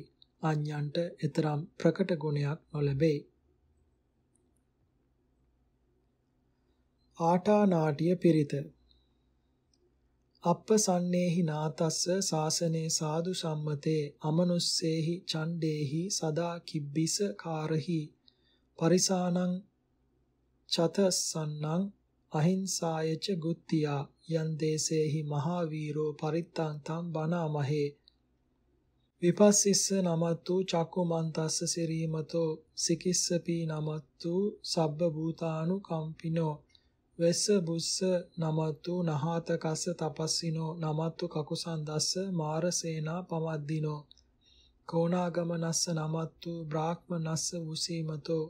අඥයන්ට එතරම් ප්‍රකට ගුණයක් නොලැබේ. ආටානාටිය පිරිත අප්පසන්නේහි නාතස්ස සාසනේ සාදු සම්මතේ අමනුස්සේහි ඡණ්ඩේහි සදා කිබ්බිස කාරහි පරිසානං චතසන්නං අහිංසායච ගුත්තියා යන් දේසේහි මහාවීරෝ පරිත්තං තම් බණාමහේ විපස්සිස්ස නමතු චක්කු මන්තස්ස සිරීමතෝ සිකිස්සපි නමතු සබ්බ භූතානු කම්පිනෝ වෙස්ස බුස්ස නමතු නහාත කස්ස තපස්සිනෝ නමතු කකුසන්දස්ස මාරසේනා පමද්දිනෝ කෝණාගමනස්ස නමතු බ්‍රාහ්මනස්ස උසීමතෝ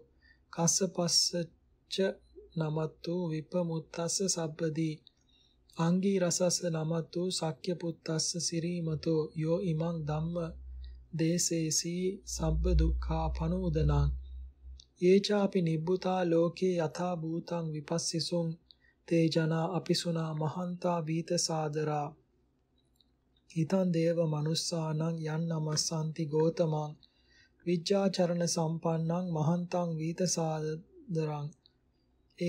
කස්සපස්සච්ච නමතු විපමුත්තස්ස සබ්බදී අංගී රසස්ස නමතු සක්්‍ය පුත්තස්ස සිරීමතෝ යෝ ඉමං ධම්ම දේසේසි සබ්බ දුක්ඛා පනෝදනං ඒචාපි නිබ්බුතා ලෝකේ යථා භූතං විපස්සිසුං තේජනා අපිසුනා මහන්තා වීත සාදරා හිතං දේව මනුස්සානං යන්නමස්සanti ගෝතමං විජ්ජාචරණ සම්පන්නං මහන්තං වීත සාදරං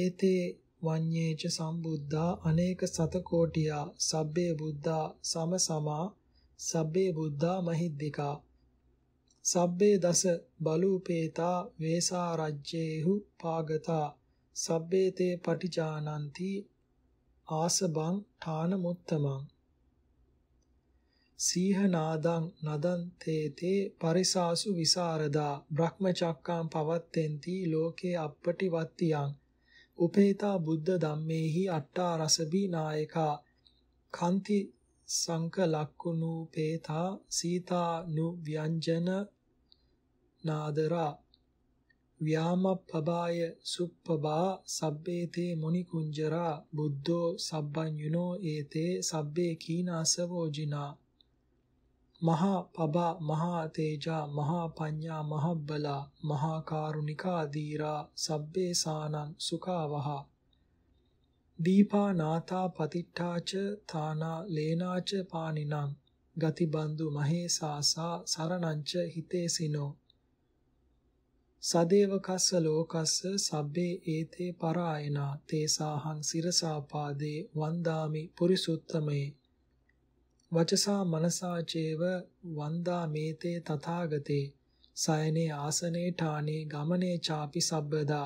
ඒතේ වඤ්ඤේච සම්බුද්ධා අනේක සතකෝටියා සබ්බේ බුද්ධා සමසමා සබ්බේ බුද්ධා මහිද්దికා සබ්බේ දස බලූපේතා වේසා රජ්ජේහු පාගතා සබ්බේ තේ පටිජානಂತಿ ආසබං ඨාන මුත්තමං සීහනාදං නදන් තේතේ පරිසාසු විසරදා බ්‍රහ්මචක්කාම් පවත්තෙන්ති ලෝකේ අපපටිවත්තියං උපේතා බුද්ධ ධම්මේහි අට්ටා රසබී නායකා කන්ති සංක ලක්කුණු පේතා සීතා නු ව්‍යංජන නාදරා ව්‍යාමප්පබාය සුප්පබා සබ්බේතේ මොනි කුංජරා බුද්ධෝ සබ්බඤුනෝ ඒතේ සබ්බේ කීනාසවෝජිනා මහා පබා මහා තේජා මහා පඤ්ඤා මහබ්බලා මහා කාරුණිකා දීරා සබ්බේ සානං සුඛාවහ දීපා නාථා පතිට්ඨාච තානා ලේනාච පානිනං ගතිබන්දු මහේසාසා සරණංච හිතේසිනෝ සදේවකස්ස ලෝකස්ස සබ්බේ ඒතේ පරායනා තේසාහං සිරසාපාදේ වන්දාමි පුරිසුත්තමේ වචසා මනසාචේව වන්දා මේතේ තථාගතේ සයනේ ආසනේ ඨානේ ගමනේ ചാපි සබ්බදා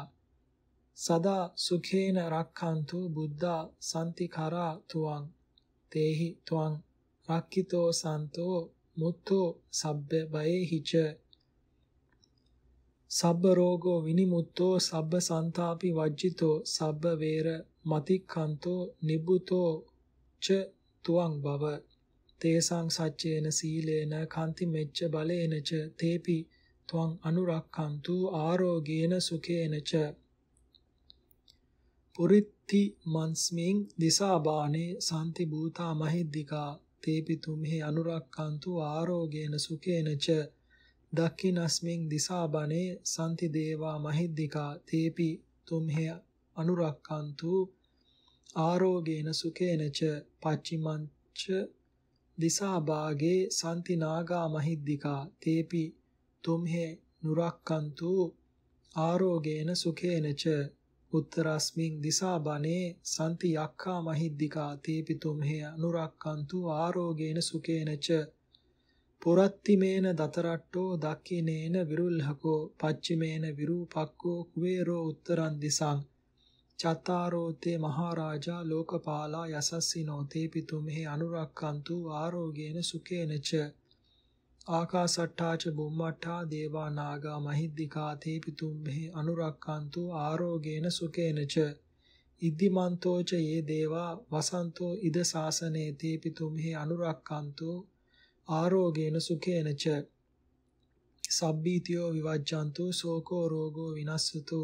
සදා සුඛේන රක්ඛන්තු බුද්ධා සම්තිකරා තුවං තේහි තුවං රක්ඛිතෝ සන්තෝ මුත්තෝ සබ්බ බයේහිච සබ්බ රෝගෝ විනිමුත්තෝ සබ්බ සන්තාපි වජ්ජිතෝ සබ්බ වේර මතික්ඛන්තෝ නිබ්බුතෝ ච තුවං භව තේසං සච්චේන සීලේන කාන්ති මෙච්ච බලේනච තේපි ත්වං අනුරක්ඛන්තු ආරෝගේන සුඛේනච පුරිත්ති මන්ස්මින් දිසාබානේ සාන්ති භූතා මහිද්దికා තේපි තුම්හි අනුරක්ඛන්තු ආරෝගේන සුඛේනච දක්ඛිනස්මින් දිසාබනේ සාන්ති දේවා මහිද්దికා තේපි තුම්හි අනුරක්ඛන්තු ආරෝගේන සුඛේනච පච්චිමංච දිසාභාගේ සන්තිනාගා මහිද්దికා තේපි තුම්හෙ නුරක්කන්තු ආරෝගේන සුඛේනච උත්තරස්මින් දිසාබනේ සන්ති යක්ඛා මහිද්దికා තේපි තුම්හෙ අනුරක්කන්තු ආරෝගේන සුඛේනච පුරත්තිමේන දතරට්ටෝ දක්ඛිනේන විරුල්හකෝ පච්චිමේන විරූපක්කෝ කුවේරෝ උත්තරන් දිසං චත්තාරෝතේ මහරජා ලෝකපාලා යසස්සිනෝ තේ පිතු මෙහි අනුරක්කන්තු ආරෝගේන සුකේනච ආකාසට්ටාච බුම්මට්ටා දේවා නාග මහිද්దికා තේ පිතු මෙහි අනුරක්කන්තු ආරෝගේන සුකේනච ඉද්ධිමන්තෝච යේ දේවා වසන්තෝ ඉද සාසනේ තේ පිතු මෙහි අනුරක්කන්තු ආරෝගේන සුකේනච සබ්බීතියෝ විවජ්ජන්තු සෝකෝ රෝගෝ විනස්සතු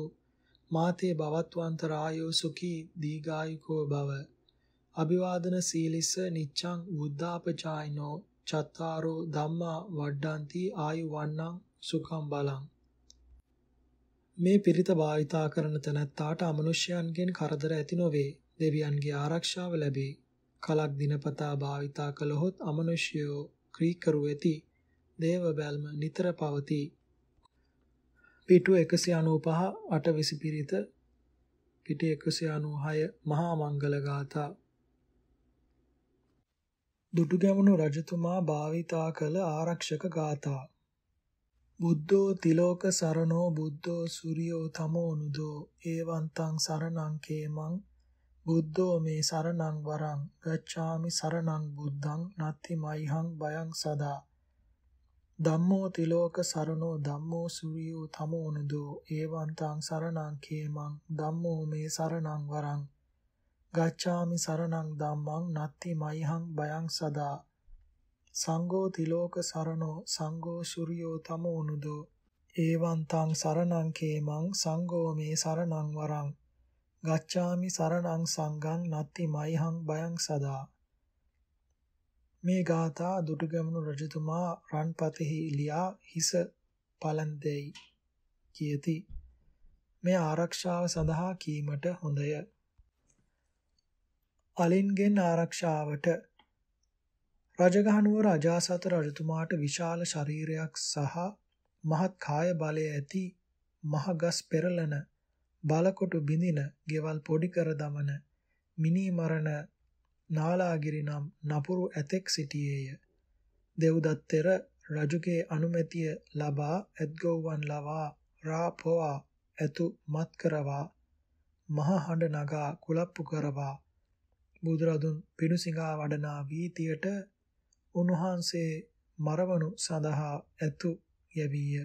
මාතේ භවත්වන්තරායෝ සුඛී දීගායුකෝ භව අභිවාදන සීලිස නිච්ඡං බුද්ධාපචායිනෝ චත්තාරෝ ධම්මා වඩ්ඩಂತಿ ආයු වන්නං සුඛං බලං මේ පිරිත භාවිතා කරන තැනැත්තාට අමනුෂ්‍යයන්ගෙන් කරදර ඇති නොවේ දෙවියන්ගේ ආරක්ෂාව ලැබේ කලක් දිනපතා භාවිතා කළහොත් අමනුෂ්‍යයෝ ක්‍රීකරු වෙති දේව බැල්ම නිතර පවතී පිටු 195 අටවිසි පිරිත පිටි 196 මහා මංගල ගාථා දුටුගැමුණු රජතුමා භාවිතා කළ ආරක්ෂක ගාථා බුද්ධෝ තිලෝක සරණෝ බුද්ධෝ සූර්යෝ තමෝ නුදෝ ඒවන්තං සරණං කේමං බුද්ධෝ මේ සරණං වරං ගච්ඡාමි සරණං බුද්ධං නත්ති මයිහං බයං සදා ධම්මෝ තිලෝක සරණෝ ධම්මෝ සුරියෝ තමෝ නුදෝ ඒවන්තං සරණං කේමං ධම්මෝ මේ සරණං වරං ගච්ඡාමි සරණං ධම්මං නත්ති මයිහං බයං සදා සංඝෝ තිලෝක සරණෝ සංඝෝ සුරියෝ තමෝ නුදෝ ඒවන්තං සරණං කේමං සංඝෝ මේ සරණං වරං ගච්ඡාමි සරණං සංඝං නත්ති මයිහං බයං සදා මේ ගාථා දුටුගැමුණු රජතුමා රන්පතෙහි ලියා හිස පලන්දෙයි කියති. මේ ආරක්ෂාව සඳහා කීමට හොඳය. අලින්ගෙන් ආරක්ෂාවට රජගහනුවර අජාසත රජතුමාට විශාල ශරීරයක් සහ මහත් කාය බලය ඇති මහගස් පෙරලන බලකොටු බිඳින ගෙවල් පොඩි කර දමන මිනී මරණ නාලාගිරි නම් නපුරු ඇතෙක් සිටියේය. දෙව්දත්තෙර රජුගේ අනුමැතිය ලබා ඇත්ගොව්වන් ලවා රාපොවා ඇතු මත් කරවා මහ හඬ නගා කුලප්පු කරවා බුදුරදුන් පිණුසිඟා වඩනා වීතියට උන්වහන්සේ මරවණු සඳහා ඇතු යැවීය.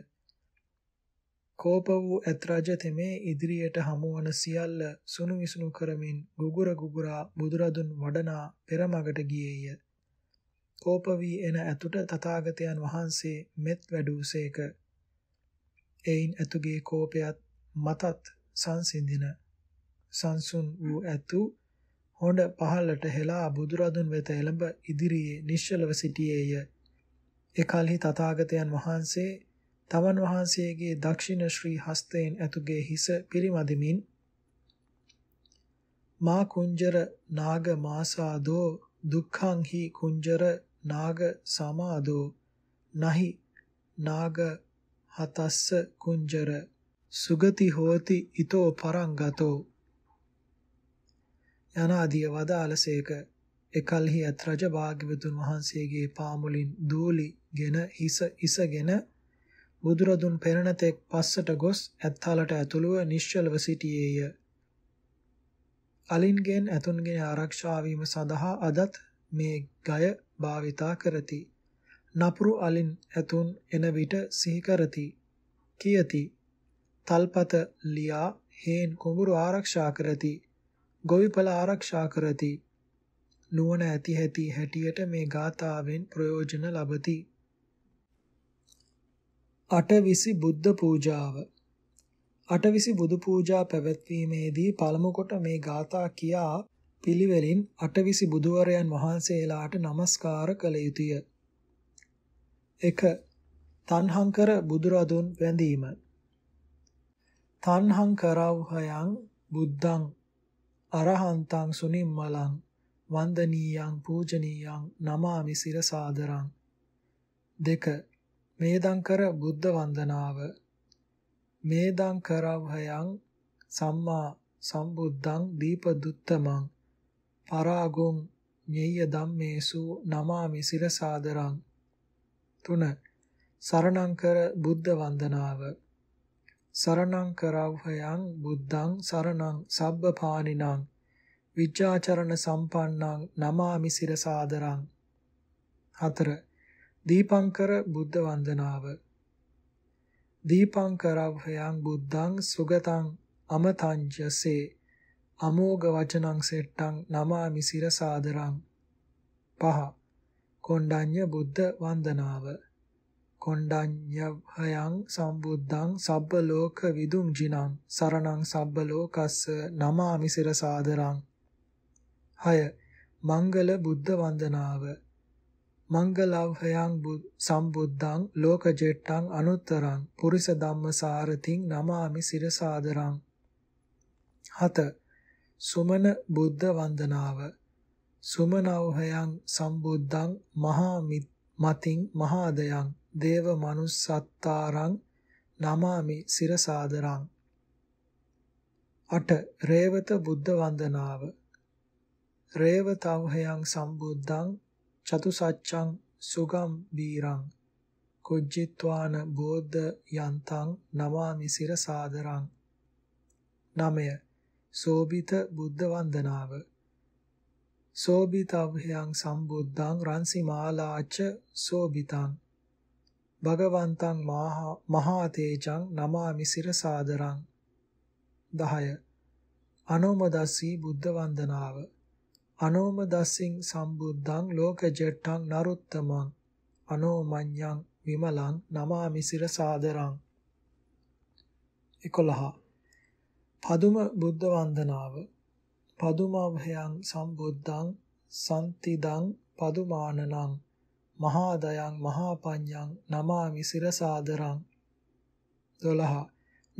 කෝප වූ ඇත්රාජ තෙමේ ඉදිරියට හමුවන සියල්ල සුණු විසුණු කරමින් ගුගුර ගුගුරා බුදුරදුන් වඩනා පෙරමගට ගියේය. කෝප වී එන ඇතුට තථාගතයන් වහන්සේ මෙත් වැඩූසේක. එයින් ඇතුගේ කෝපයත් මතත් සංසිඳින සංසුන් වූ ඇතු හොඬ පහළට හෙලා බුදුරදුන් වෙත එළඹ ඉදිරියේ නිශ්චලව සිටියේය. එකල්හි තථාගතයන් වහන්සේ තවන් වහන්සේගේ දක්ෂිණ ශ්‍රී හස්තයෙන් ඇතුගේ හිස පිරිමදිමින් මා කුංජර නාග මාසාදෝ දුක්ඛං හි කුංජර නාග සමාදෝ නහි නාග හතස්ස කුංජර සුගති හෝති ඊතෝ පරංගතෝ යනාදී වදාලසේක එකල්හි අත් රජ භාග්‍යවතුන් වහන්සේගේ පාමුලින් දූලිගෙන හිස ඉසගෙන බුදුරදුන් පෙරණතෙක් පස්සට ගොස් ඇත්තාලට ඇතුළුව නිශ්චලව සිටියේය. අලින්ගෙන් ඇතුන්ගේ ආරක්ෂා වීම සඳහා අදත් මේ ගය භාවිතා කරති. නපුරු අලින් ඇතුන් එන විට සිහි කරති. කියති. තල්පත ලියා හේන් කුඹුරු ආරක්ෂා කරති. ගොවිපළ ආරක්ෂා කරති. නුවණ ඇති හැටි හැටියට මේ ගාථාවෙන් ප්‍රයෝජන ලබති. අටවිසි බුද්ධ පූජාව අටවිසි බුදු පූජා පැවැත්වීමේදී පළමු කොට මේ ගාථා කියා පිළිවෙලින් අටවිසි බුදුවරයන් වහන්සේලාට নমස්කාර කළ යුතුය. 1. තණ්හංකර බුදුරදුන් වැඳීම. තණ්හංකරවහයන් බුද්ධං අරහන්තං සුනිම්මලං වන්දනීයං පූජනීයං නමාමි සිරසාදරං 2 මේදංකර බුද්ධ වන්දනාව මේදංකරවහයන් සම්මා සම්බුද්ධං දීපදුත්තමං පරාගොං ඤෙය්‍ය ධම්මේසු නමාමි සිරසාදරං 3 සරණංකර බුද්ධ වන්දනාව සරණංකරවහයන් බුද්ධං සරණං සබ්බපාණිනං විචාචරණ සම්පන්නං නමාමි සිරසාදරං 4 දීපංකර බුද්ධ වන්දනාව දීපංකරව්හයන් බුද්ධං සුගතං අමතංජසේ අමෝග වචනං සෙට්ටං නමාමි සිරසාදරං පහ කොණ්ඩඤ්ඤ බුද්ධ වන්දනාව කොණ්ඩඤ්ඤවහයන් සම්බුද්ධං සබ්බ ලෝක විදුං ජිනං සරණං සබ්බ ලෝකස්ස නමාමි සිරසාදරං 6 මංගල බුද්ධ වන්දනාව මංගලව්හයං සම්බුද්ධං ලෝකජෙට්ටං අනුත්තරං පුරිස ධම්මසාරතිං නමාමි සිරසාදරං 7 සුමන බුද්ධ වන්දනාව සුමනව්හයං සම්බුද්ධං මහා මතින් මහාදයන් දේව මනුස්සත්තාරං නමාමි සිරසාදරං 8 රේවත බුද්ධ වන්දනාව රේවතව්හයං සම්බුද්ධං චතු සච්ඡං සුගම් බීරං කුජ්ජිත්වාන බෝධ යන්තං නමාමි සිර සාදරං 9 සෝබිත බුද්ධ වන්දනාව සෝබිතව්හයන් සම්බුද්ධං රන්සිමාලාච සෝබිතං භගවන්තං මහාතේජං නමාමි සිර සාදරං 10 අනෝමදස්සී බුද්ධ වන්දනාව අනෝම දස්සින් සම්බුද්ධං ලෝකජට්ඨං නරුත්තමං අනෝමඤ්ඤං විමලං නමාමි සිරසාදරං 11 පදුම බුද්ධ වන්දනාව පදුමවහයන් සම්බුද්ධං සම්තිදං පදුමානනං මහා දයං මහා පඤ්ඤං නමාමි සිරසාදරං 12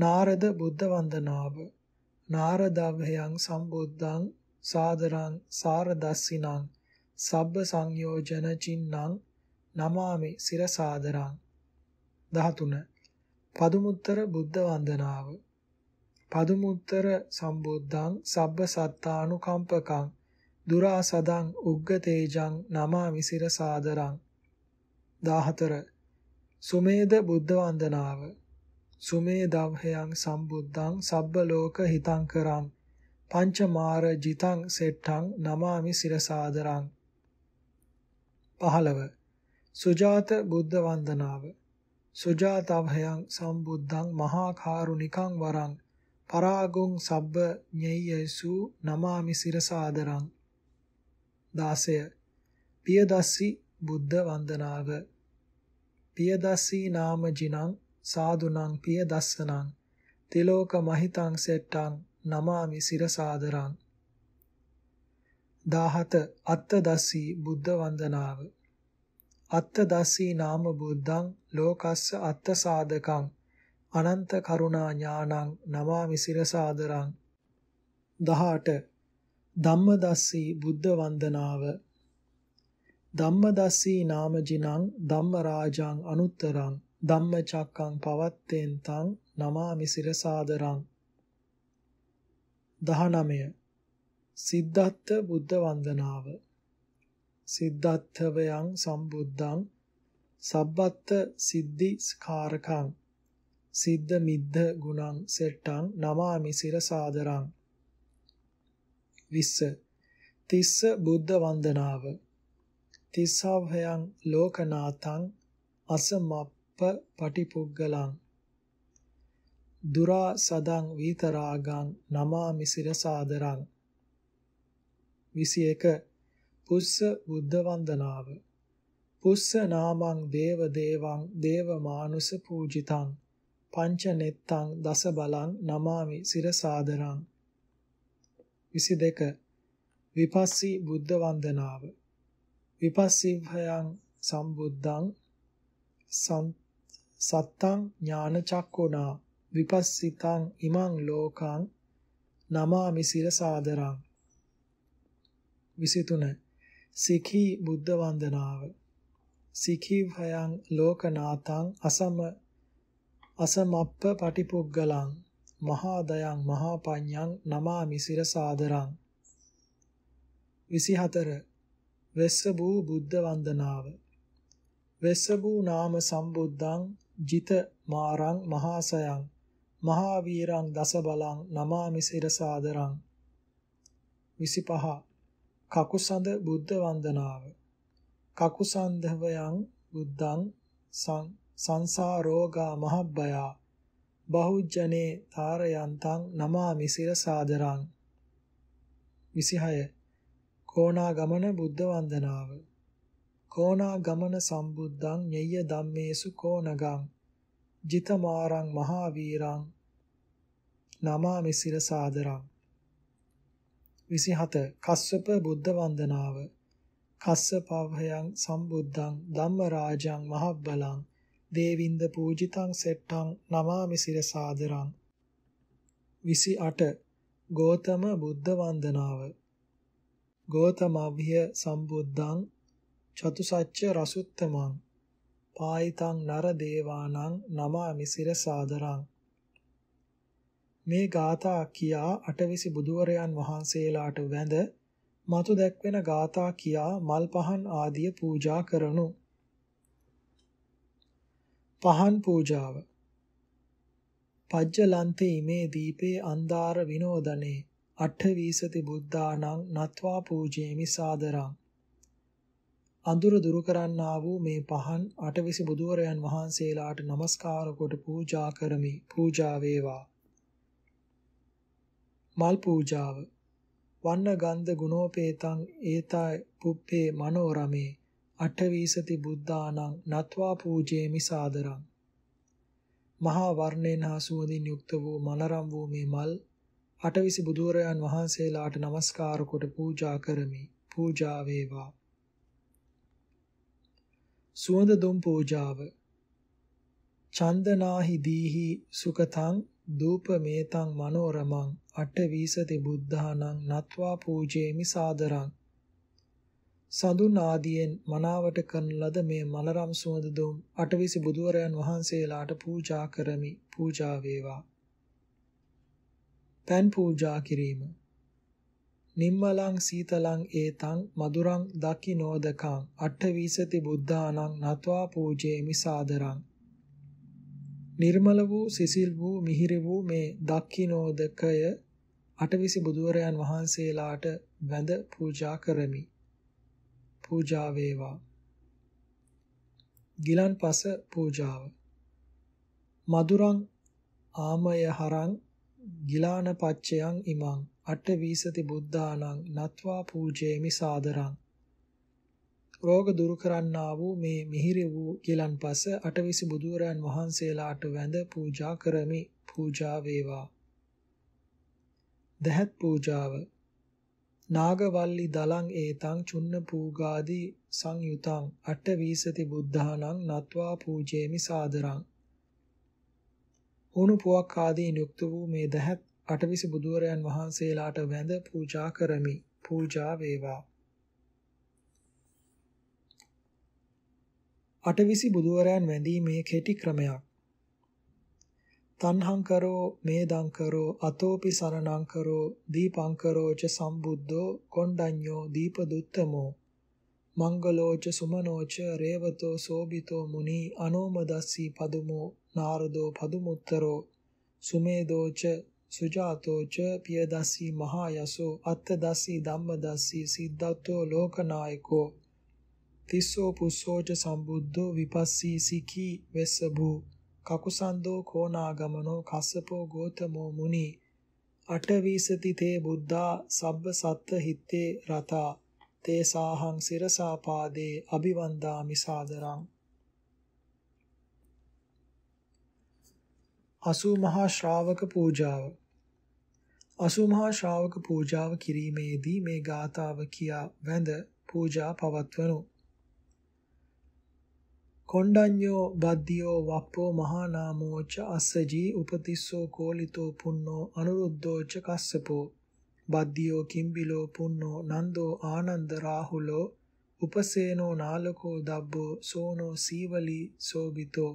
නාරද බුද්ධ වන්දනාව නාරදවහයන් සම්බුද්ධං සාදරං සාරදස්සිනං සබ්බ සංයෝජන චින්නං නමාමි සිරසාදරං 13 පදුමුත්තර බුද්ධ වන්දනාව පදුමුත්තර සම්බුද්ධං සබ්බ සත්තානුකම්පකං දුරාසදං උග්ග තේජං නමාමි සිරසාදරං 14 සුමේද බුද්ධ වන්දනාව සුමේදව්හයන් සම්බුද්ධං සබ්බ ලෝක හිතං කරං පංචමාර ජිතං සෙට්ටං නමාමි සිරසාදරං 15 සුජාත බුද්ධ වන්දනාව සුජාතවහයන් සම්බුද්ධං මහා කරුණිකං වරං පරාගුං සබ්බ ඤේයසු නමාමි සිරසාදරං 16 පියදස්සි බුද්ධ වන්දනාව පියදස්සි නාම ජිනං සාදුනං පියදස්සනං තිලෝක මහිතං සෙට්ටං නමාමි සිරසාදරං 17 අත්තදස්සී බුද්ධ වන්දනාව අත්තදස්සී නාම බුද්ධං ලෝකස්ස අත්ත සාධකං අනන්ත කරුණා ඥානං නමාමි සිරසාදරං 18 ධම්මදස්සී බුද්ධ වන්දනාව ධම්මදස්සී නාමජිනං ධම්මරාජං අනුත්තරං ධම්මචක්කං පවත්තෙන් තං නමාමි සිරසාදරං 19 සිද්ධාර්ථ බුද්ධ වන්දනාව සිද්ධාර්ථවයන් සම්බුද්ධං සබ්බත්ත සිද්ධි ස්කාරකං සිද්ධ මිද්ධ ගුණං සෙට්ටං නමාමි සිරසාදරං 20 තිස්ස බුද්ධ වන්දනාව තිස්සවහයන් ලෝකනාතං අසමප්ප පටිපුග්ගලං දුරා සදං වීතරාගං නමාමි සිරසාදරං 21 පුස්ස බුද්ධ වන්දනාව පුස්ස නාමං දේව දේවං දේව මානුස පූජිතං පංච නෙත්තං දස බලං නමාමි සිරසාදරං 22 විපස්සී බුද්ධ වන්දනාව විපස්සීභයං සම්බුද්ධං සත්තං ඥාන චක්කුණා විපස්සිතං ඉමං ලෝකං නමාමි සිර සාදරං 23 සිඛී බුද්ධ වන්දනාව සිඛී භයං ලෝකනාතං අසම අසමප්ප පටිපුග්ගලං මහා දයං මහා පඤ්ඤං නමාමි සිර සාදරං 24 වෙස්ස වූ බුද්ධ වන්දනාව වෙස්ස වූ නාම සම්බුද්ධං ජිත මාරං මහාසයං මහා වීරං දස බලං නමාමි සිරසාදරං 25 කකුසඳ බුද්ධ වන්දනාව කකුසන්ධවයන් බුද්ධං සංසාරෝගා මහබ්බයා බහුජනේ තාරයන්තං නමාමි සිරසාදරං 26 කෝණාගමන බුද්ධ වන්දනාව කෝණාගමන සම්බුද්ධං ඤය ධම්මේසු කෝණගං ජිතමාරං මහාවීරං නමාමි සිර සාදරං 27 කස්සප බුද්ධ වන්දනාව කස්සපවහයන් සම්බුද්ධං ධම්මරාජං මහබ්බලං දේවින්ද පූජිතං සෙට්ටං නමාමි සිර සාදරං 28 ගෝතම බුද්ධ වන්දනාව ගෝතමව්‍ය සම්බුද්ධං චතුසච්ච රසුත්තමං පායිතං නර දේවානං නමාමි සිර සාදරං මේ ગાථා කියා අටවිසි බුදුවරයන් වහන්සේලාට වැඳ මතු දැක්වෙන ગાථා කියා මල් පහන් ආදිය පූජා කරනු. පහන් පූජාව පජ්ජලන්තේ මේ දීපේ අන්දාර විනෝදනේ අට්ඨවීසති බුද්ධානං නත්වා පූජේමි සාදරං අඳුර දුරු කරන්නා වූ මේ පහන් අටවිසි බුදුවරයන් වහන්සේලාට নমස්කාර කොට පූජා කරමි පූජා වේවා මල් පූජාව වන්න ගන්ධ ගුණෝපේතං ඒතා පුප්පේ මනෝරමේ අටවිසති බුද්ධානං නත්වා පූජේමි සාදරං මහා වර්ණේන හා සුවඳින් යුක්ත වූ මනරම් වූ මේ මල් අටවිසි බුදුරයන් වහන්සේලාට নমස්කාර කොට පූජා කරමි පූජා වේවා සුවඳ දුම් පූජාව චන්දනාහි දීහි සුකතං දූප මේතං මනෝරමං අට වීසති බුද්ධානං නත්වා පූජේමි සාදරං සඳුන් ආදියෙන් මනාවට කරන ලද මේ මලරම් සුවඳ දුම් අටවිසි බුදුවරයන් වහන්සේලාට පූජා කරමි පූජා වේවා පන් පූජා කිරීම නිම්මලං සීතලං ඒතං මధుරං දකිනෝදකං අටවිසති බුද්ධානං නත්වා පූජේමි සාදරං නිර්මල වූ සිසිල් වූ මිහිරි වූ මේ දක්ඛිනෝදකය අටවිසි බුදුවරයන් වහන්සේලාට වැඳ පූජා කරමි. පූජා වේවා. ගිලන්පස පූජාව. මදුරං ආමය හරං ගිලාන පච්චයන් ඉමං අටවිසති බුද්ධානං නත්වා පූජේමි සාදරං රෝග දුරු කරන්නා වූ මේ මිහිරි වූ ගිලන් පස අටවිසි බුදුරයන් වහන්සේලාට වැඳ පූජා කරමි පූජා වේවා. දහත් පූජාව නාගවල්ලි දලං ඒතං චුන්න පූගාදී සංයුතං අටවිසති බුද්ධානං නත්වා පූජේමි සාදරං. උණු පුවක් ආදී යුක්ත වූ මේ දහත් අටවිසි බුදුරයන් වහන්සේලාට වැඳ පූජා කරමි පූජා වේවා. අටවිසි බුදුවරයන් වැඳීමේ කෙටි ක්‍රමයක්. තණ්හං කරෝ මේදං කරෝ අතෝපි සරණං කරෝ දීපං කරෝ ච සම්බුද්ධෝ කොණ්ඩඤ්ඤෝ දීපදුත්තමෝ මංගලෝච සුමනෝච රේවතෝ සෝබිතෝ මුනි අනෝමදස්සී පදුමෝ නාරදෝ පදුමුත්තරෝ සුමේදෝච සුජාතෝච පියදස්සී මහායසෝ අත්තදස්සී ධම්මදස්සී සිද්ධාතෝ ලෝකනායකෝ තිස්සෝ පුස්සෝච සම්බුද්ධෝ විපස්සීසිකි වෙස්සභූ කකුසන්தோ කෝනාගමනෝ කස්සපෝ ගෝතමෝ මුනි අටවිසති තේ බුද්ධා සබ්බ සත්ත හිත්තේ රතා තේ සාහං සිරසා පාදේ අභිවන්දාමි සාදරං අසූ මහා ශ්‍රාවක පූජාව අසූ මහා ශ්‍රාවක පූජාව කිරීමේදී මේ ගාථාව කියා වැඳ පූජා පවත්වනු කොණ්ඩඤ්ඤෝ බද්ධියෝ වප්පෝ මහානාමෝ ච අස්සජී උපතිස්සෝ කෝලිතෝ පුන්නෝ අනුරුද්ධෝ ච කස්සපෝ බද්ධියෝ කිම්බිලෝ පුන්නෝ නන්දෝ ආනන්ද රාහුලෝ උපසේනෝ නාලකෝ දබ්බෝ සෝනෝ සීවලි සෝබිතෝ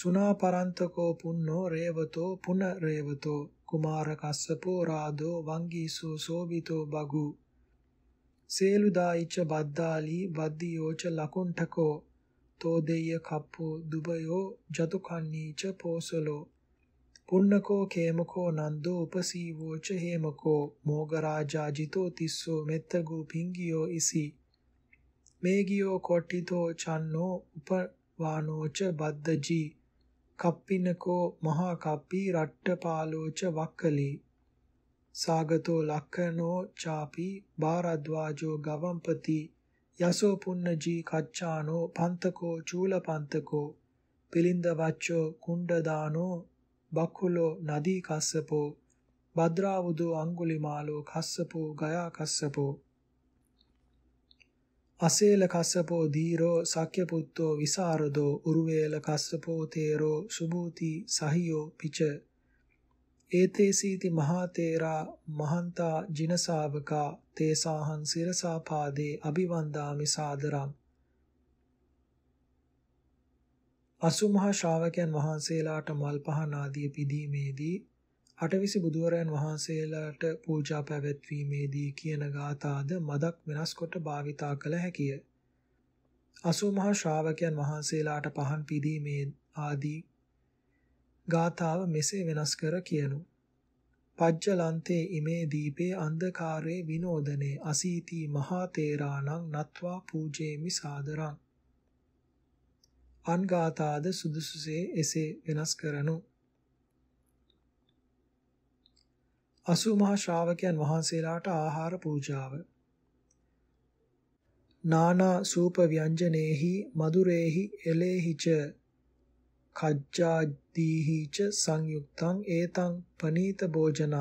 සුනාපරන්තකෝ පුන්නෝ රේවතෝ පුන රේවතෝ කුමාර කස්සපෝ රාදෝ වංගීසෝ සෝබිතෝ බගු සේලුදායිච බද්දාලි බද්දියෝච ලකුණ්ඨකෝ තෝදෙය්‍ය කප්පෝ දුබයෝ ජතුකන්නීච පෝසලෝ පුන්නකෝ කේමකෝ නන්දෝ උපසීවෝ ච හේමකෝ මෝගරාජා ජිතෝ තිස්සෝ මෙත්තගෝ පිංගියෝ ඉසි මේගියෝ කොට්ටිතෝ චන්නෝ උපවානෝච බද්දජී කප්පිනකෝ මහා කප්පී රට්ටපාලෝච වක්කලී සාගතෝ ලක්කනෝ චාපි බාරද්වාජෝ ගවම්පති යසෝ පුන්නජී කච්චානෝ පන්තකෝ චූලපන්තකෝ පිලින්ද වච්චෝ කුණ්ඩදානෝ බක්ඛුලෝ නදී කස්සපෝ භද්‍රාවුදෝ අඟුලිමාලෝ කස්සපෝ ගයා කස්සපෝ අසේල කස්සපෝ දීරෝ සක්‍යපුත්තෝ විසරදෝ උරුවේල කස්සපෝ තේරෝ සුභූති සහියෝ පිච ඒතේසීති මහතේරා මහන්තා ජිනසාවකා තේසාහං සිරසා පාදේ අභිවන්දාමි සාදරං අසුමහා ශ්‍රාවකයන් වහන්සේලාට මල් පහන් ආදී පිදීමේදී අටවිසි බුදුවරයන් වහන්සේලාට පූජා පැවැත්වීමේදී කියන ගාථාද මදක් වෙනස් කොට භාවිතා කළ හැකිය. අසුමහා ශ්‍රාවකයන් වහන්සේලාට පහන් පිදීමේ ආදී ගාථාව මෙසේ වෙනස් කර කියනු. පජ්ජලන්තේ ඉමේ දීපේ අන්ධකාරේ විනෝදනේ අසීති මහා තේරාණං නත්වා පූජේමි සාදරං. අන්ගාතාද සුදුසුසේ එසේ වෙනස් කරනු. අසූ මහා ශ්‍රාවකයන් වහන්සේලාට ආහාර පූජාව නානා සූප ව්‍යංජනේහි මధుරේහි එලේහිච කජ්ජාදීහිච සංයුක්තං ඒතං පනීත භෝජනං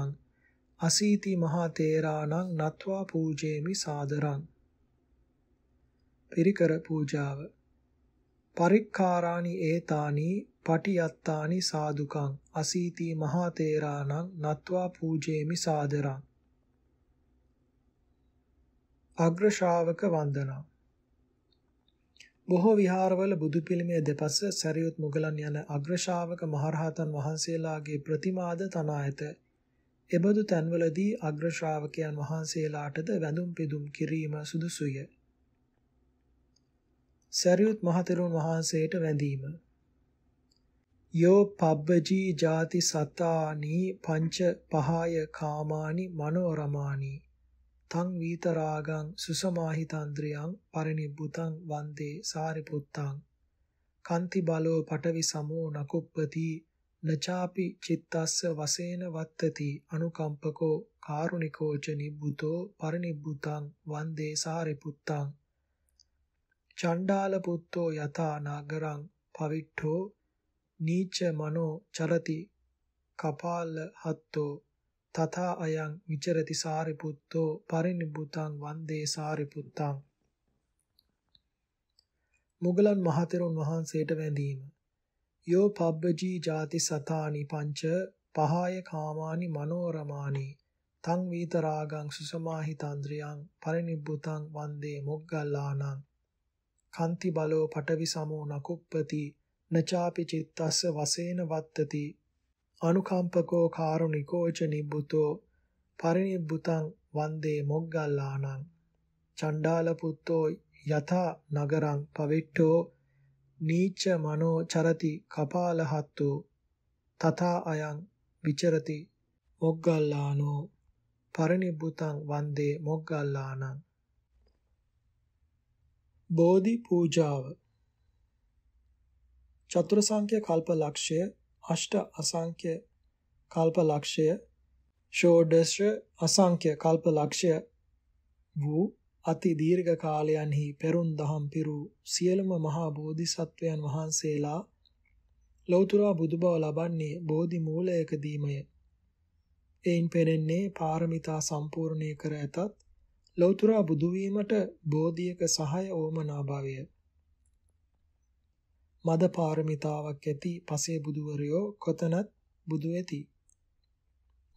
අසීති මහා තේරාණං නත්වා පූජේමි සාදරං පිරිකර පූජාව පරික්කාරාණි ඒතානි පටියත්තානි සාදුකං අසීති මහා තේරාණං නත්වා පූජේමි සාදරං අග්‍ර ශ්‍රාවක වන්දනා බොහෝ විහාරවල බුදු පිළිමය දෙපස සරියුත් මුගලන් යන අග්‍ර ශාවක මහරහතන් වහන්සේලාගේ ප්‍රතිමාද තනා ඇත. එබඳු තන්වලදී අග්‍ර ශ්‍රාවකයන් වහන්සේලාටද වැඳුම් පිදුම් කිරීම සුදුසුය. සරියුත් මහතෙරුන් වහන්සේට වැඳීම යෝ පබ්බජී ಜಾති සතානි පංච පහය කාමානි මනෝරමානි තං වීතරාගං සුසමාහිතන්ද්‍රියං පරිනිබ්බුතං වන්දේ සාරිපුත්තං කන්ති බලෝ පටවි සමෝ නකුප්පති නචාපි චිත්තස්ස වසේන වත්තති අනුකම්පකෝ කාරුණිකෝ ච නිබ්බුතෝ පරිනිබ්බුතං වන්දේ සාරිපුත්තං චණ්ඩාල පුත්තෝ යතා නාගරං පවිට්ඨෝ නීච මනෝ චරති කපාල හත්තෝ තථා අයං විචරති සාරිපුත්තෝ පරිනිබ්බුතං වන්දේ සාරිපුත්තං මුගලන් මහතෙරුන් වහන්සේට වැඳීම යෝ පබ්බජී ජාති සතානි පංච පහාය කාමානි මනෝරමානි තං වීතරාගං සුසමාහිතාන්ද්‍රියං පරිනිබ්බුතං වන්දේ මොග්ගල්ලානං කන්ති බලෝ පටවි සමෝ නකුප්පති නචාපි චිත්තස්ස වසේන වත්තති අනුකම්පකෝ කාරුණිකෝ ච නිබ්බුතෝ පරිනිබ්බුතං වන්දේ මොග්ගල්ලාණං චණ්ඩාල පුත්තෝ යථා නගරං පවෙට්ටෝ නීච මනෝ චරති කපාලහත්තු තථා අයං විචරති මොග්ගල්ලානෝ පරිනිබ්බුතං වන්දේ මොග්ගල්ලාණං බෝධි පූජාව චතුරසංඛ්‍ය කල්ප ලක්ෂය අෂ්ට අසංඛ්‍ය කල්ප ලක්ෂය ෂෝඩශ අසංඛ්‍ය කල්ප ලක්ෂය වූ අති දීර්ඝ කාලයන්හි පෙරුන් දහම් පිරු සියලුම මහා බෝධිසත්වයන් වහන්සේලා ලෞතර බුදුබව ලබන්නේ බෝධි මූලයකදීමය. එයින් පෙනෙන්නේ පාරමිතා සම්පූර්ණය කර ඇතත් ලෞතර බුදු වීමට බෝධියක සහාය ඕමනා භාවය. මද පාරමිතාවක් ඇති පසේ බුදුවරයෝ කොතනත් බුදු වෙති.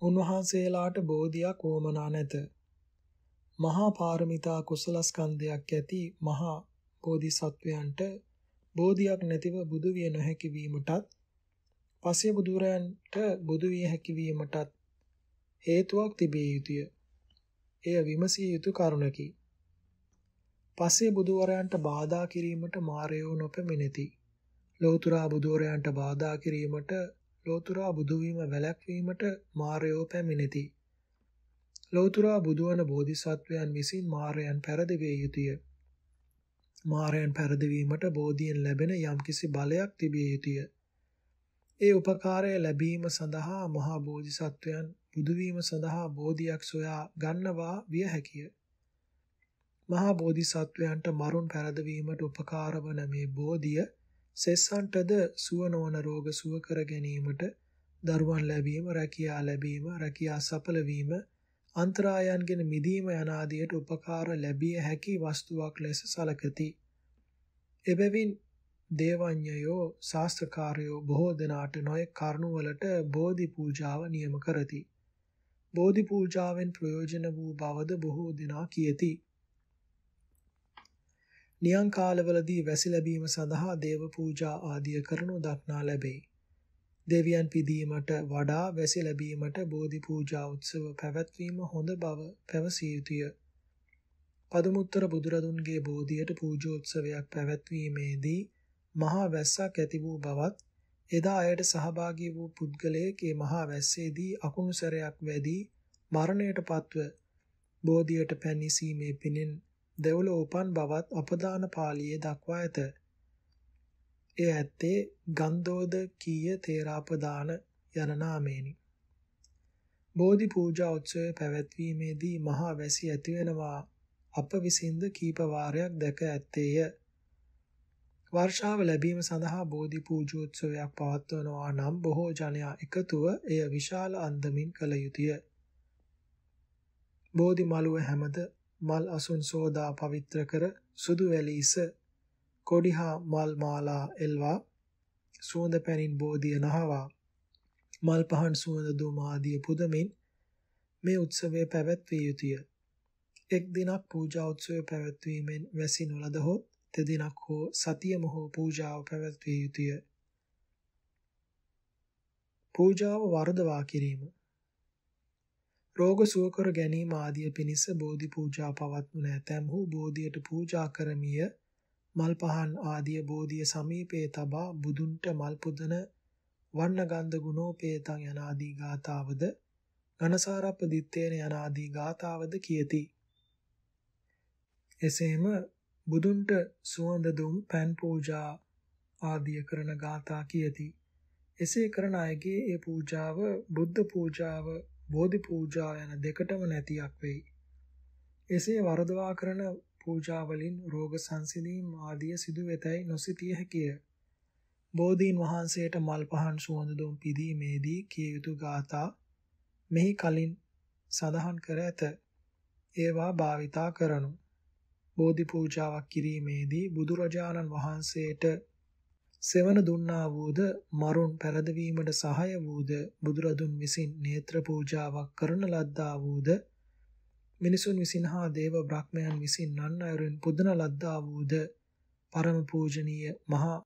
උන්වහන්සේලාට බෝධියක් වොමනා නැත. මහා පාරමිතා කුසල ස්කන්ධයක් ඇති මහා බෝධිසත්වයන්ට බෝධියක් නැතිව බුදු විය නොහැකි වීමටත් පසේ බුදුරයන්ට බුදු විය හැකි වීමටත් හේතුවක් තිබිය යුතුය. එය විමසිය යුතු කරුණකි. පසේ බුදුවරයන්ට බාධා කිරීමට මායෝ නොපෙමිණෙති. ලෝතුරා බුදුරයන්ට බාධා කිරීමට ලෝතුරා බුදුවීම වැළැක්වීමට මාරයෝ පැමිණෙති. ලෝතුරා බුදුවන බෝධිසත්වයන් විසින් මාරයන් පෙරදවිය යුතුය. මාරයන් පෙරදවීමට බෝධියෙන් ලැබෙන යම්කිසි බලයක් තිබිය යුතුය. ඒ උපකාරය ලැබීම සඳහා මහා බෝධිසත්වයන් බුදුවීම සඳහා බෝධියක් සොයා ගන්නවා විය හැකිය. මහා බෝධිසත්වයන්ට මරුන් පෙරදවීමට උපකාර වන මේ බෝධිය සෙස්සන්ටද සුව නොවන රෝග සුව කර ගැනීමට දරුවන් ලැබීම, රැකියා ලැබීම, රැකියා සඵල වීම, අන්තරායන්ගෙන් මිදීම යන ආදියට උපකාර ලැබිය හැකි වස්තුවක් ලෙස සැලකති. එබැවින් දේවඥයෝ ශාස්ත්‍රකාරයෝ බොහෝ දෙනාට නොයෙක් කරුණු වලට බෝධි පූජාව නියම කරති. බෝධි පූජාවෙන් ප්‍රයෝජන වූ බවද බොහෝ දෙනා කියති. නියං කාලවලදී වැසි ලැබීම සඳහා දේව පූජා ආදිය කරනු දක්නා ලැබේ. දෙවියන් පිදීමට වඩා වැසි ලැබීමට බෝධි පූජා උත්සව පැවැත්වීම හොඳ බව පැවසිය යුතුය. පදුමුත්තර බුදුරදුන්ගේ බෝධියට පූජෝත්සවයක් පැවැත්වීමේදී මහා වැස්සක් ඇති වූ බවත් එදා අයට සහභාගී වූ පුද්ගලයෙක් ඒ මහා වැස්සේදී අකුණු සැරයක් වැඩි මරණයට පත්ව බෝධියට පැනිසීමේ පිණින් දෙවොල උපන් බවත් අපදාන පාළියේ දක්වා ඇත. එය ඇත්තේ ගන්ධෝද කීය තේරාපදාන යන නාමයෙනි. බෝධි පූජා උත්සවය පැවැත්වීමේදී මහා වැසි ඇතිවෙනවා අප විසින්ද කීප වාරයක් දැක ඇත්තේය. වර්ෂාව ලැබීම සඳහා බෝධි පූජෝත්සවයක් පවත්වනවා නම් බොහෝ ජනයා එකතුව එය විශාල අන්දමින් කළ යුතුය. බෝධි මළුව හැමද මල් අසුන් සෝදා පවිත්‍ර කර සුදු වැලීස කොඩිහා මල් මාලා එල්වා සුවඳ පැනින් බෝධිය නහවා මල් පහන් සුවඳ දුම ආදී පුදමින් මේ උත්සවය පැවැත්විය යුතුය. එක් දිනක් පූජා උත්සවය පැවැත්වීමෙන් වැසි නොලද හොත් තෙදිනක් හෝ සතියම හෝ පූජාව පැවැත්විය යුතුය. පූජාව වර්ධවා කිරීම රෝග සුව කර ගැනීම ආදිය පිණිස බෝධි පූජා පවත්වන ඇතැම්හු බෝධියට පූජා කරමිය මල් පහන් ආදිය බෝධිය සමීපයේ තබා බුදුන්ට මල් පුදන වන්නගන්ධ ගුණෝපේතං යන ආදී ගාතාවද ඝනසාරප්ප දිත්තේන යන ආදී ගාතාවද කියති. එසේම බුදුන්ට සුවඳ දුම් පෑන් පූජා ආදිය කරන ගාථා කියති. එසේ කරන අයගේ ඒ පූජාව බුද්ධ පූජාව බෝධි පූජා යන දෙකටම නැතියක් වෙයි. එසේ වරදවා කරන පූජා වලින් රෝග සංසිඳීම් ආදිය සිදු වෙතයි නොසිතිය හැකිය. බෝධීන් වහන්සේට මල් පහන් සුවඳ දුම් පිදීමේදී කිය යුතු ගාථා මෙහි කලින් සඳහන් කර ඇත. ඒවා භාවිතා කරනු. බෝධි පූජාවක් කිරීමේදී බුදුරජාණන් වහන්සේට සෙවන දුන්නා වූද මරුන් පෙරදවීමට සහාය වූද බුදුරදුන් විසින් නේත්‍ර පූජාවක් කරන ලද්දා වූද මිනිසුන් විසින් හා දේව බ්‍රහ්මයන් විසින් නන් අයුරින් පුදන ලද්දා වූද පරම පූජනීය මහා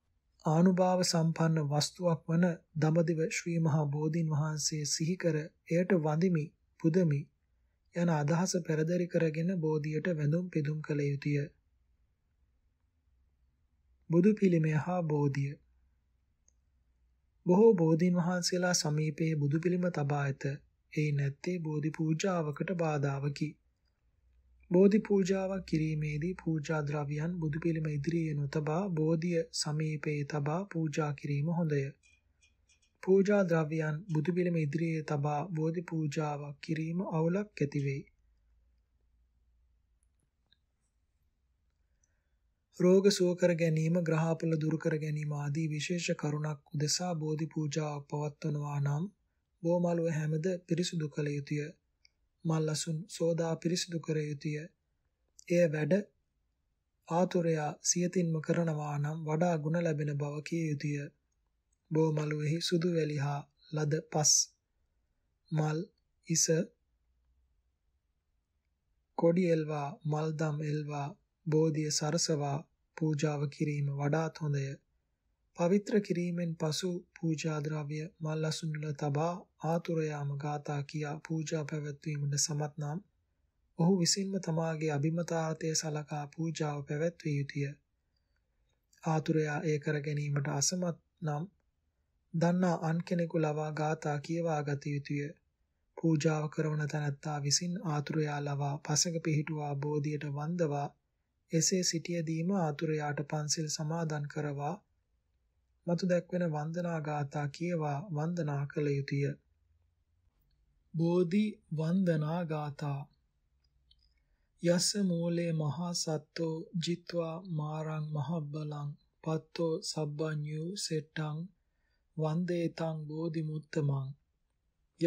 ආනුභාව සම්පන්න වස්තුවක් වන දඹදිව ශ්‍රී මහා බෝධීන් වහන්සේ සිහි කර එයට වඳිමි පුදමි යන අදහස පෙරදරි කරගෙන බෝධියට වැඳුම් පිදුම් කළ යුතුය. බුදු පිළිමය හා බෝධිය බොහෝ බෝධීන් වහන්සේලා සමීපයේ බුදු පිළිම තබා ඇත. ඒ නැත්තේ බෝධි පූජාවකට බාධාවකි. බෝධි පූජාවක් කිරීමේදී පූජා ද්‍රව්‍යයන් බුදු පිළිම ඉදිරියේ නොතබා බෝධිය සමීපයේ තබා පූජා කිරීම හොඳය. පූජා ද්‍රව්‍යයන් බුදු පිළිම ඉදිරියේ තබා බෝධි පූජාවක් කිරීම අවුලක් ඇති වෙයි. රෝග සුව කර ගැනීම, ග්‍රහපල දුරු කර ගැනීම ආදී විශේෂ කරුණක් උදෙසා බෝධි පූජාවක් පවත්වනවා නම් බෝමලුව හැමද පිරිසුදු කළ යුතුය. මල් අසුන් සෝදා පිරිසුදු කර යුතුය. එය වැඩ ආතුරයා සියතින්ම කරනවා නම් වඩා ගුණ ලැබෙන බව කිය යුතුය. බෝමලුවෙහි සුදු වැලි හා ලද පස් මල් ඉස කොඩි එල්වා මල්දම් එල්වා බෝධිය සරසවා පූජාව කිරීම වඩාත් හොඳය. පවිත්‍ර කිරීමෙන් පසු පූජා ද්‍රව්‍ය මල් අසුන්වල තබා ආතුර යාම ගාථා කියා පූජා පැවැත්වීමට සමත් නම් ඔහු විසින්ම තමාගේ අභිමතාර්ථය සලකා පූජාව පැවැත්විය යුතුය. ආතුරයා ඒ කර ගැනීමට අසමත් නම් දන්නා අන් කෙනෙකු ලවා ගාථා කියවා ගත යුතුය. පූජාව කරවන තැනැත්තා විසින් ආතුරයා ලවා පසඟ පිහිටුවා බෝධියට වන්දවා එසේ සිටියදීම ආතුරයාට පන්සිල් සමාදන් කරවා මතු දැක්වෙන වන්දනා ගාථා කියවා වන්දනා කළ යුතුය. බෝධි වන්දනා ගාථා යස්ස මූලේ මහා සත්තෝ ජිත්වා මාරං මහබ්බලං පත්තෝ සබ්බඤ්ඤු සෙට්ටං වන්දේතං බෝධිමුත්තමං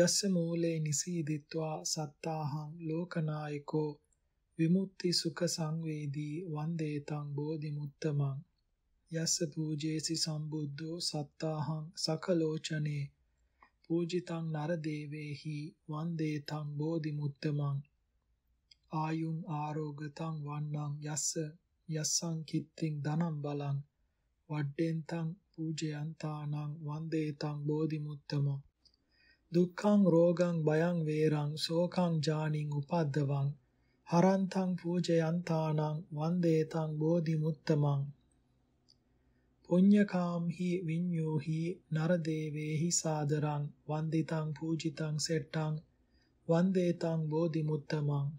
යස්ස මූලේ නිසීදිත්වා සත්තාහං ලෝකනායකෝ විමුක්ති සුඛ සංවේදී වන්දේතං බෝධි මුත්තමං යස්ස පූජේසි සම්බුද්ධෝ සත්තාහං සකලෝචනේ පූජිතං නරදේවේහි වන්දේතං බෝධි මුත්තමං ආයුං ආරෝගතං වන්නං යස්ස යස්සං කිත්තිං ධනම් බලං වඩ්ඩෙන්තං පූජයන්තානං වන්දේතං බෝධි මුත්තමං දුක්ඛං රෝගං භයං වේරං ශෝකං ජානින් උපද්දවං හරන්තං පූජයන්තානං වන්දේතං බෝධිමුත්තමං පුඤ්ඤකාම්හි විඤ්ඤෝහි නරදේවේහි සාදරං වන්දිතං පූජිතං සෙට්ටං වන්දේතං බෝධිමුත්තමං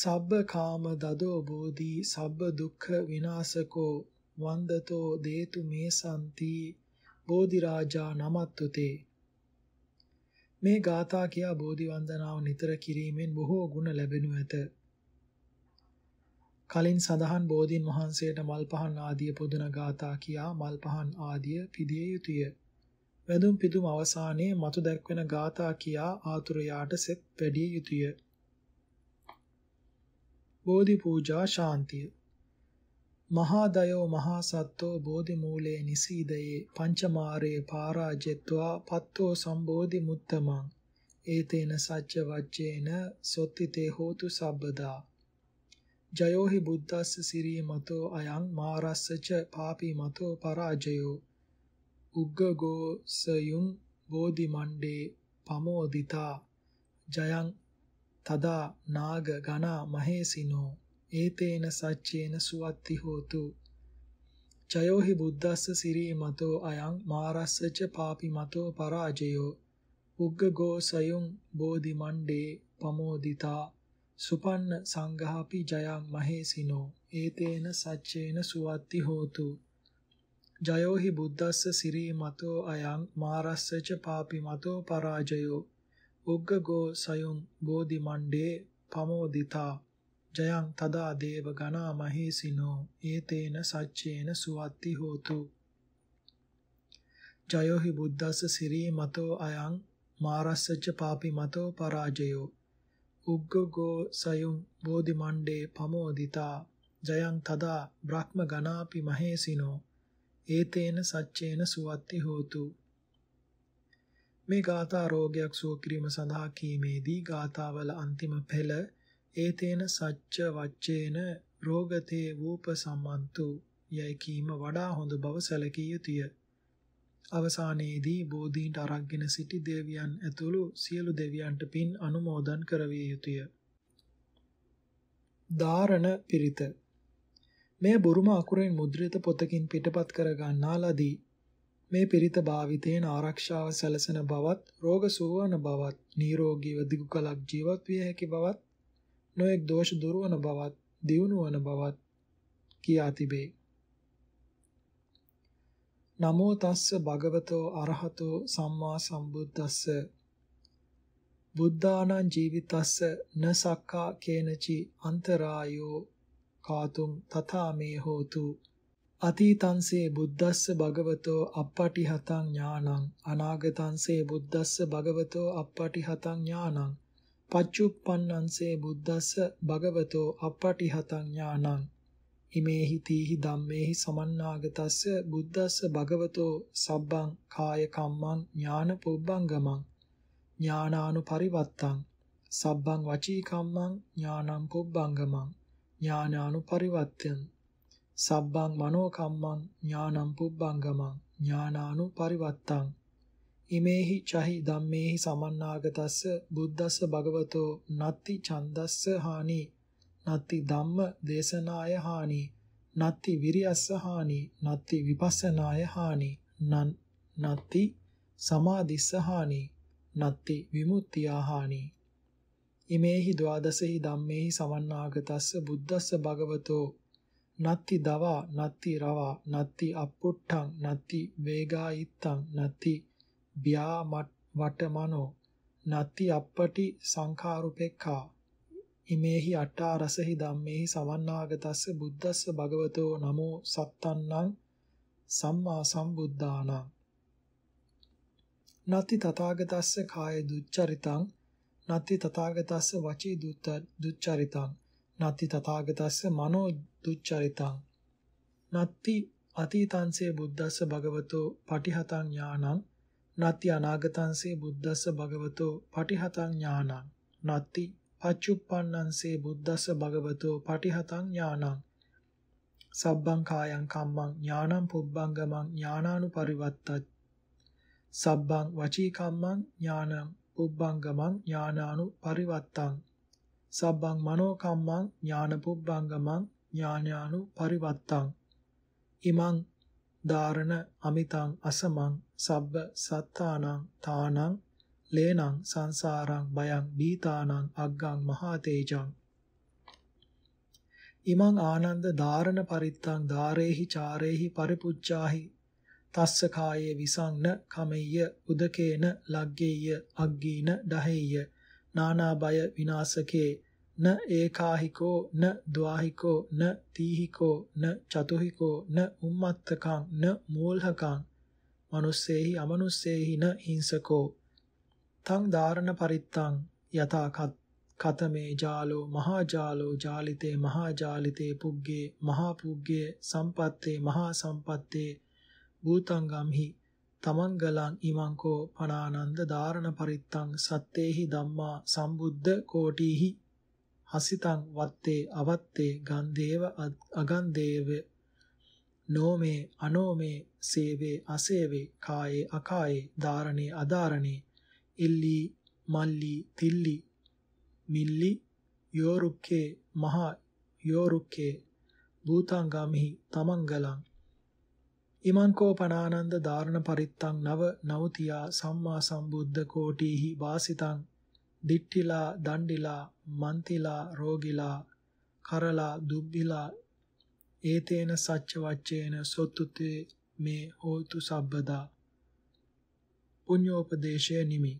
සබ්බ කාම දදෝ බෝධි සබ්බ දුක්ඛ විනාශකෝ වන්දතෝ දේතු මේ සම්ති බෝධි රාජා නමත්තුතේ මේ ගාථා කියා බෝධි වන්දනාව නිතර කිරීමෙන් බොහෝ ගුණ ලැබෙනු ඇත. කලින් සඳහන් බෝධීන් වහන්සේට මල් පහන් ආදිය පොදන ගාථා කියා මල් පහන් ආදිය පිදිය යුතුය. වැඳුම් පිදුම් අවසානයේ මතු දැක්වෙන ගාථා කියා ආතුරයාට සෙත් වැඩිය යුතුය. බෝධි පූජා ශාන්තිය මහා දයෝ මහා සත්තෝ බෝධි මූලේ නිසීදයේ පංචමාරේ පාරාජෙත්වා පත්තෝ සම්බෝධි මුත්තමං ඒතේන සච්ච වච්චේන සොත්තිතේ හෝතු සබ්බදා ජයෝහි බුද්දස්ස සිරී මතෝ අයං මාරස්ස ච පාපී මතෝ පරාජයෝ උග්ගගෝ සයුම් බෝධි මණ්ඩේ පමෝදිතා ජයං තදා නාග ගනා මහේසිනෝ ඒතේන සච්චේන සුවත්ති හෝතු ජයෝහි බුද්දස්ස සිරී මතෝ අයං මාරස්සච පාපි මතෝ පරාජයෝ උග්ග ගෝසයුං බෝධි මණ්ඩේ පමෝදිතා සුපන්න සංඝාපි ජයං මහේසිනෝ ඒතේන සච්චේන සුවත්ති හෝතු ජයෝහි බුද්දස්ස සිරී මතෝ අයං මාරස්සච පාපි මතෝ පරාජයෝ උග්ග ගෝසයුං බෝධි මණ්ඩේ පමෝදිතා ජයං තදා දේව ගනා මහේසිනෝ ඒතේන සච්චේන සුවත්ති හෝතු ජයෝහි බුද්දස්ස සිරී මතෝ අයං මාරස්සච්ච පාපි මතෝ පරාජයෝ උග්ගගෝ සයුම් බෝධි මණ්ඩේ පමෝදිතා ජයං තදා බ්‍රහ්ම ගනාපි මහේසිනෝ ඒතේන සච්චේන සුවත්ති හෝතු මේ ගාථා රෝගයක් සුව කිරීම සඳහා කීමේදී ගාථාවල අන්තිම පෙළ ඒතේන සච්ච වච්චේන රෝගතේ වූපසම්මන්තු යයි කීම වඩා හොඳ බව සැලකිය යුතුය. අවසානයේදී බෝධීන්ට අරක්ගෙන සිටි දෙවියන් ඇතුළු සියලු දෙවියන්ට පින් අනුමෝදන් කරවිය යුතුය. ධාරණ පිරිත මේ බුරුම අකුරෙන් මුද්‍රිත පොතකින් පිටපත් කර ගන්නා ලදී. මේ පිරිත භාවිතයෙන් ආරක්ෂාව සැලසෙන බවත්, රෝග සුවවන බවත්, නිරෝගීව දිගු කලක් ජීවත් විය හැකි බවත් නොඑක් දෝෂ දුරවන බවත් දියුණු වන බවත් කියා තිබේ නමෝ තස්ස භගවතෝ අරහතෝ සම්මා සම්බුද්දස්ස බුද්ධානං ජීවිතස්ස න සක්කා කේනචි අන්තරායෝ කාතුම් තථාමේ හෝතු අතීතංසේ බුද්දස්ස භගවතෝ අප්පටිහතං ඥානං අනාගතංසේ බුද්දස්ස භගවතෝ අප්පටිහතං ඥානං පච්චුප්පන්නංසේ බුද්දස්ස භගවතෝ අප්පටිහතං ඥානං ඉමේහි තීහි ධම්මේහි සමන්නාගතස්ස බුද්දස්ස භගවතෝ සබ්බං කාය කම්මං ඥාන පොබ්බංගමං ඥානානුපරිවත්තං සබ්බං වචී කම්මං ඥානං පොබ්බංගමං ඥානානුපරිවත්තං සබ්බං මනෝ කම්මං ඥානං පොබ්බංගමං ඥානානුපරිවත්තං ඉමේහි චහි ධම්මේහි සමන්නාගතස්ස බුද්දස්ස භගවතෝ නත්ති ඡන්දස්ස හානි නත්ති ධම්ම දේශනාය හානි නත්ති විරියස්ස හානි නත්ති විපස්සනාය හානි නන් නත්ති සමාධිස්ස හානි නත්ති විමුක්තියා හානි ඉමේහි ද්වාදසෙහි ධම්මේහි සමන්නාගතස්ස බුද්දස්ස භගවතෝ නත්ති දවා නත්ති රවා නත්ති අප්පුට්ටං නත්ති වේගායිත්තං නත්ති ව්‍යාමට්ටමනෝ නත්ති අප්පටි සංඛාරුපෙක්ඛා ඉමේහි අට්ඨාරසහි ධම්මේහි සමන්නාගතස්ස බුද්දස්ස භගවතෝ නමෝ සත්තන්නං සම්මා සම්බුද්ධානං නත්ති තථාගතස්ස කාය දුච්චරිතං නත්ති තථාගතස්ස වචී දුච්චරිතං නත්ති තථාගතස්ස මනෝ දුච්චරිතං නත්ති අතීතංසේ බුද්දස්ස භගවතෝ පටිහතං ඥානං නත්ති අනාගතංසේ බුද්දස්ස භගවතෝ පටිහතං ඥානං නත්ති පච්චුප්පන්නංසේ බුද්දස්ස භගවතෝ පටිහතං ඥානං සබ්බං කායං කම්මං ඥානං පුබ්බංගමං ඥානානුපරිවත්තත් සබ්බං වචී කම්මං ඥානං පුබ්බංගමං ඥානානුපරිවත්තං සබ්බං මනෝ කම්මං ඥාන පුබ්බංගමං ඥානානුපරිවත්තං ඉමං ධාරණ අමිතං අසමං සබ්බ සත්තානං තානං ලේනං සංසාරං බයං බීතානං අග්ගං මහතේජං ඉමං ආනන්ද ධාරණ පරිත්තං ධාරේහි චාරේහි පරිපුච්ඡාහි තස්ස කායේ විසංන කමෙය්‍ය උදකේන ලග්ගේය අග්ගීන දහෙය්‍ය නානා බය විනාශකේ න ඒකාහිකෝ න ද්වාහිකෝ න තීහිකෝ න චතුහිකෝ න උම්මත්තකං න මෝල්හකං මනුස්සේහි අමනුස්සේහි න හිංසකෝ තං ධාරණ පරිත්තං යතා කතමේ ජාලෝ මහා ජාලෝ ජාලිතේ මහා ජාලිතේ පුග්ගේ මහා පුග්ගේ සම්පත්තේ මහා සම්පත්තේ භූතංගම්හි තමන්ගලං ඉමංකෝ පනානන්ද ධාරණ පරිත්තං සත්තේහි ධම්මා සම්බුද්ධ කෝටිහි හසිතං වත්තේ අවත්තේ ගන්ධේව අගන්ධේව නෝමේ අනෝමේ සේවේ අසේවේ කායේ අකායේ ධාරණේ අධාරණේ ඉල්ලි මල්ලි තිල්ලි මිල්ලි යෝරුක්කේ මහා යෝරුක්කේ භූතංගාමිහි තමංගලං ඉමං කෝපනානන්ද ධාරණ පරිත්තං නව නවතියා සම්මා සම්බුද්ධ කෝටිහි වාසිතං දිට්ඨිලා දණ්ඩිලා මන්තිලා රෝගිලා කරලා දුබ්බිලා ඒතේන සච්ච වච්චේන සොත්තුතේ මේ හෝතු සබ්බදා පුඤ්ඤෝපදේශය නිමි